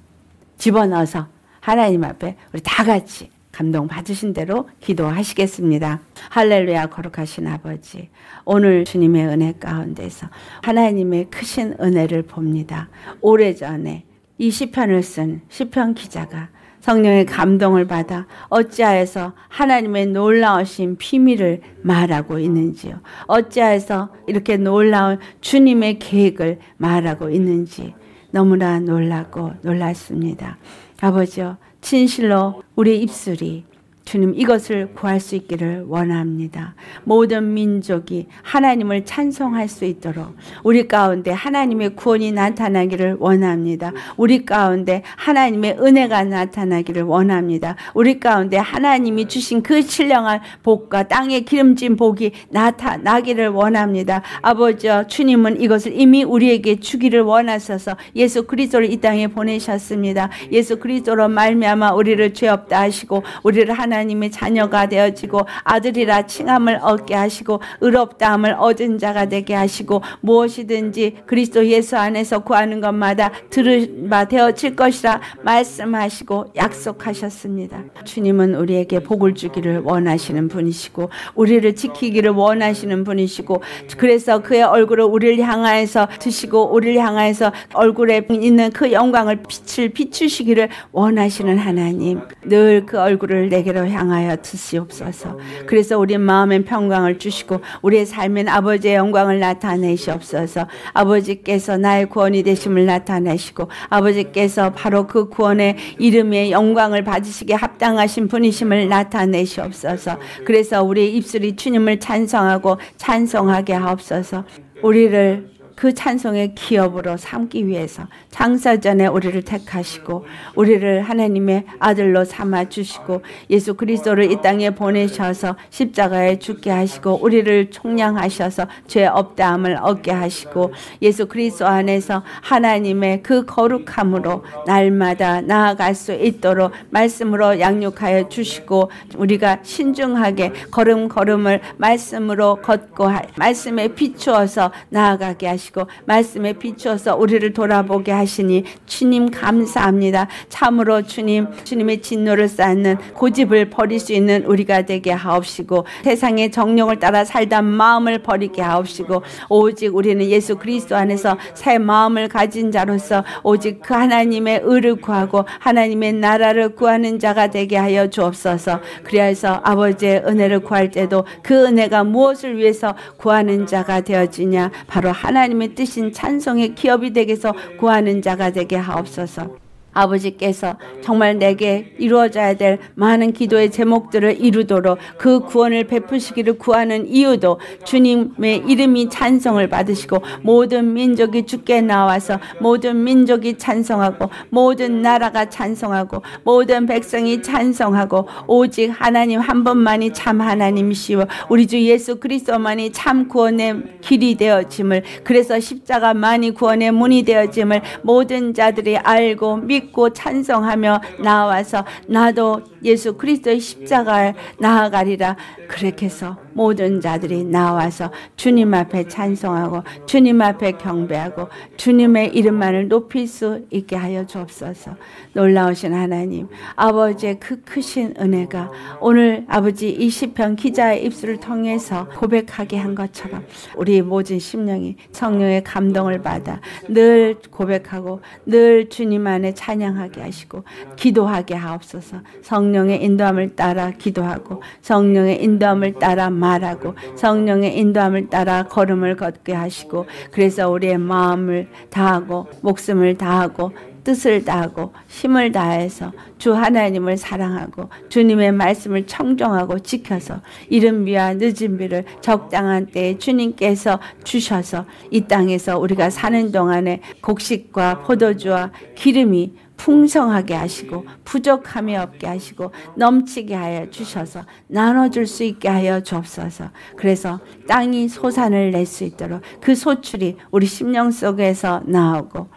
집어넣어서 하나님 앞에 우리 다 같이 감동 받으신 대로 기도하시겠습니다. 할렐루야 거룩하신 아버지 오늘 주님의 은혜 가운데서 하나님의 크신 은혜를 봅니다. 오래전에 이 시편을 쓴 시편 기자가 성령의 감동을 받아 어찌하여서 하나님의 놀라우신 비밀을 말하고 있는지요. 어찌하여서 이렇게 놀라운 주님의 계획을 말하고 있는지 너무나 놀라고 놀랐습니다. 아버지요, 진실로 우리 입술이 주님 이것을 구할 수 있기를 원합니다. 모든 민족이 하나님을 찬송할 수 있도록 우리 가운데 하나님의 구원이 나타나기를 원합니다. 우리 가운데 하나님의 은혜가 나타나기를 원합니다. 우리 가운데 하나님이 주신 그 신령한 복과 땅의 기름진 복이 나타나기를 원합니다. 아버지 주님은 이것을 이미 우리에게 주기를 원하셔서 예수 그리스도를 이 땅에 보내셨습니다. 예수 그리스도로 말미암아 우리를 죄 없다 하시고 우리를 하나 하나님의 자녀가 되어지고 아들이라 칭함을 얻게 하시고 의롭다함을 얻은 자가 되게 하시고 무엇이든지 그리스도 예수 안에서 구하는 것마다 들을 바 되어질 것이라 말씀하시고 약속하셨습니다. 주님은 우리에게 복을 주기를 원하시는 분이시고 우리를 지키기를 원하시는 분이시고 그래서 그의 얼굴을 우리를 향하여서 드시고 우리를 향하여서 얼굴에 있는 그 영광을 빛을 비추시기를 원하시는 하나님 늘 그 얼굴을 내게로 향하여 주시옵소서. 그래서 우리 마음엔 평강을 주시고 우리의 삶엔 아버지의 영광을 나타내시옵소서. 아버지께서 나의 구원이 되심을 나타내시고 아버지께서 바로 그 구원의 이름의 영광을 받으시게 합당하신 분이심을 나타내시옵소서. 그래서 우리의 입술이 주님을 찬성하고 찬성하게 하옵소서. 우리를 그 찬송의 기업으로 삼기 위해서 장사 전에 우리를 택하시고 우리를 하나님의 아들로 삼아 주시고 예수 그리스도를 이 땅에 보내셔서 십자가에 죽게 하시고 우리를 총량하셔서 죄 없다함을 얻게 하시고 예수 그리스도 안에서 하나님의 그 거룩함으로 날마다 나아갈 수 있도록 말씀으로 양육하여 주시고 우리가 신중하게 걸음걸음을 말씀으로 걷고 말씀에 비추어서 나아가게 하시고 주시고 말씀에 비추어서 우리를 돌아보게 하시니 주님 감사합니다. 참으로 주님 주님의 진노를 쌓는 고집을 버릴 수 있는 우리가 되게 하옵시고 세상의 정령을 따라 살던 마음을 버리게 하옵시고 오직 우리는 예수 그리스도 안에서 새 마음을 가진 자로서 오직 그 하나님의 의를 구하고 하나님의 나라를 구하는 자가 되게 하여 주옵소서. 그리서 아버지의 은혜를 구할 때도 그 은혜가 무엇을 위해서 구하는 자가 되어지냐 바로 하나님 하나님의 뜻인 찬송의 기업이 되게서 구하는 자가 되게 하옵소서. 아버지께서 정말 내게 이루어져야 될 많은 기도의 제목들을 이루도록 그 구원을 베푸시기를 구하는 이유도 주님의 이름이 찬성을 받으시고 모든 민족이 주께 나와서 모든 민족이 찬성하고 모든 나라가 찬성하고 모든 백성이 찬성하고 오직 하나님 한번만이참 하나님이시오 우리 주 예수 그리스도만이 참 구원의 길이 되어짐을 그래서 십자가만이 구원의 문이 되어짐을 모든 자들이 알고 믿 믿고 찬성하며 나와서 나도 예수 그리스도의 십자가에 나아가리라 그렇게 해서 모든 자들이 나와서 주님 앞에 찬송하고 주님 앞에 경배하고 주님의 이름만을 높일 수 있게 하여 주옵소서 놀라우신 하나님 아버지의 그 크신 은혜가 오늘 아버지 이 시편 기자의 입술을 통해서 고백하게 한 것처럼 우리 모든 심령이 성령의 감동을 받아 늘 고백하고 늘 주님 안에 찬양하게 하시고 기도하게 하옵소서 성 성령의 인도함을 따라 기도하고 성령의 인도함을 따라 말하고 성령의 인도함을 따라 걸음을 걷게 하시고 그래서 우리의 마음을 다하고 목숨을 다하고 뜻을 다하고 힘을 다해서 주 하나님을 사랑하고 주님의 말씀을 청정하고 지켜서 이른 비와 늦은 비를 적당한 때에 주님께서 주셔서 이 땅에서 우리가 사는 동안에 곡식과 포도주와 기름이 풍성하게 하시고 부족함이 없게 하시고 넘치게 하여 주셔서 나눠줄 수 있게 하여 주옵소서. 그래서 땅이 소산을 낼 수 있도록 그 소출이 우리 심령 속에서 나오고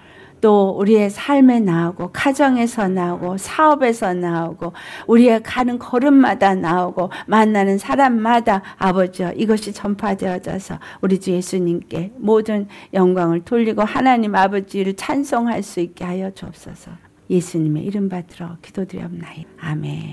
또 우리의 삶에 나오고 가정에서 나오고 사업에서 나오고 우리의 가는 걸음마다 나오고 만나는 사람마다 아버지여 이것이 전파되어져서 우리 주 예수님께 모든 영광을 돌리고 하나님 아버지를 찬송할 수 있게 하여 주옵소서. 예수님의 이름 받들어 기도드려옵나이다. 아멘.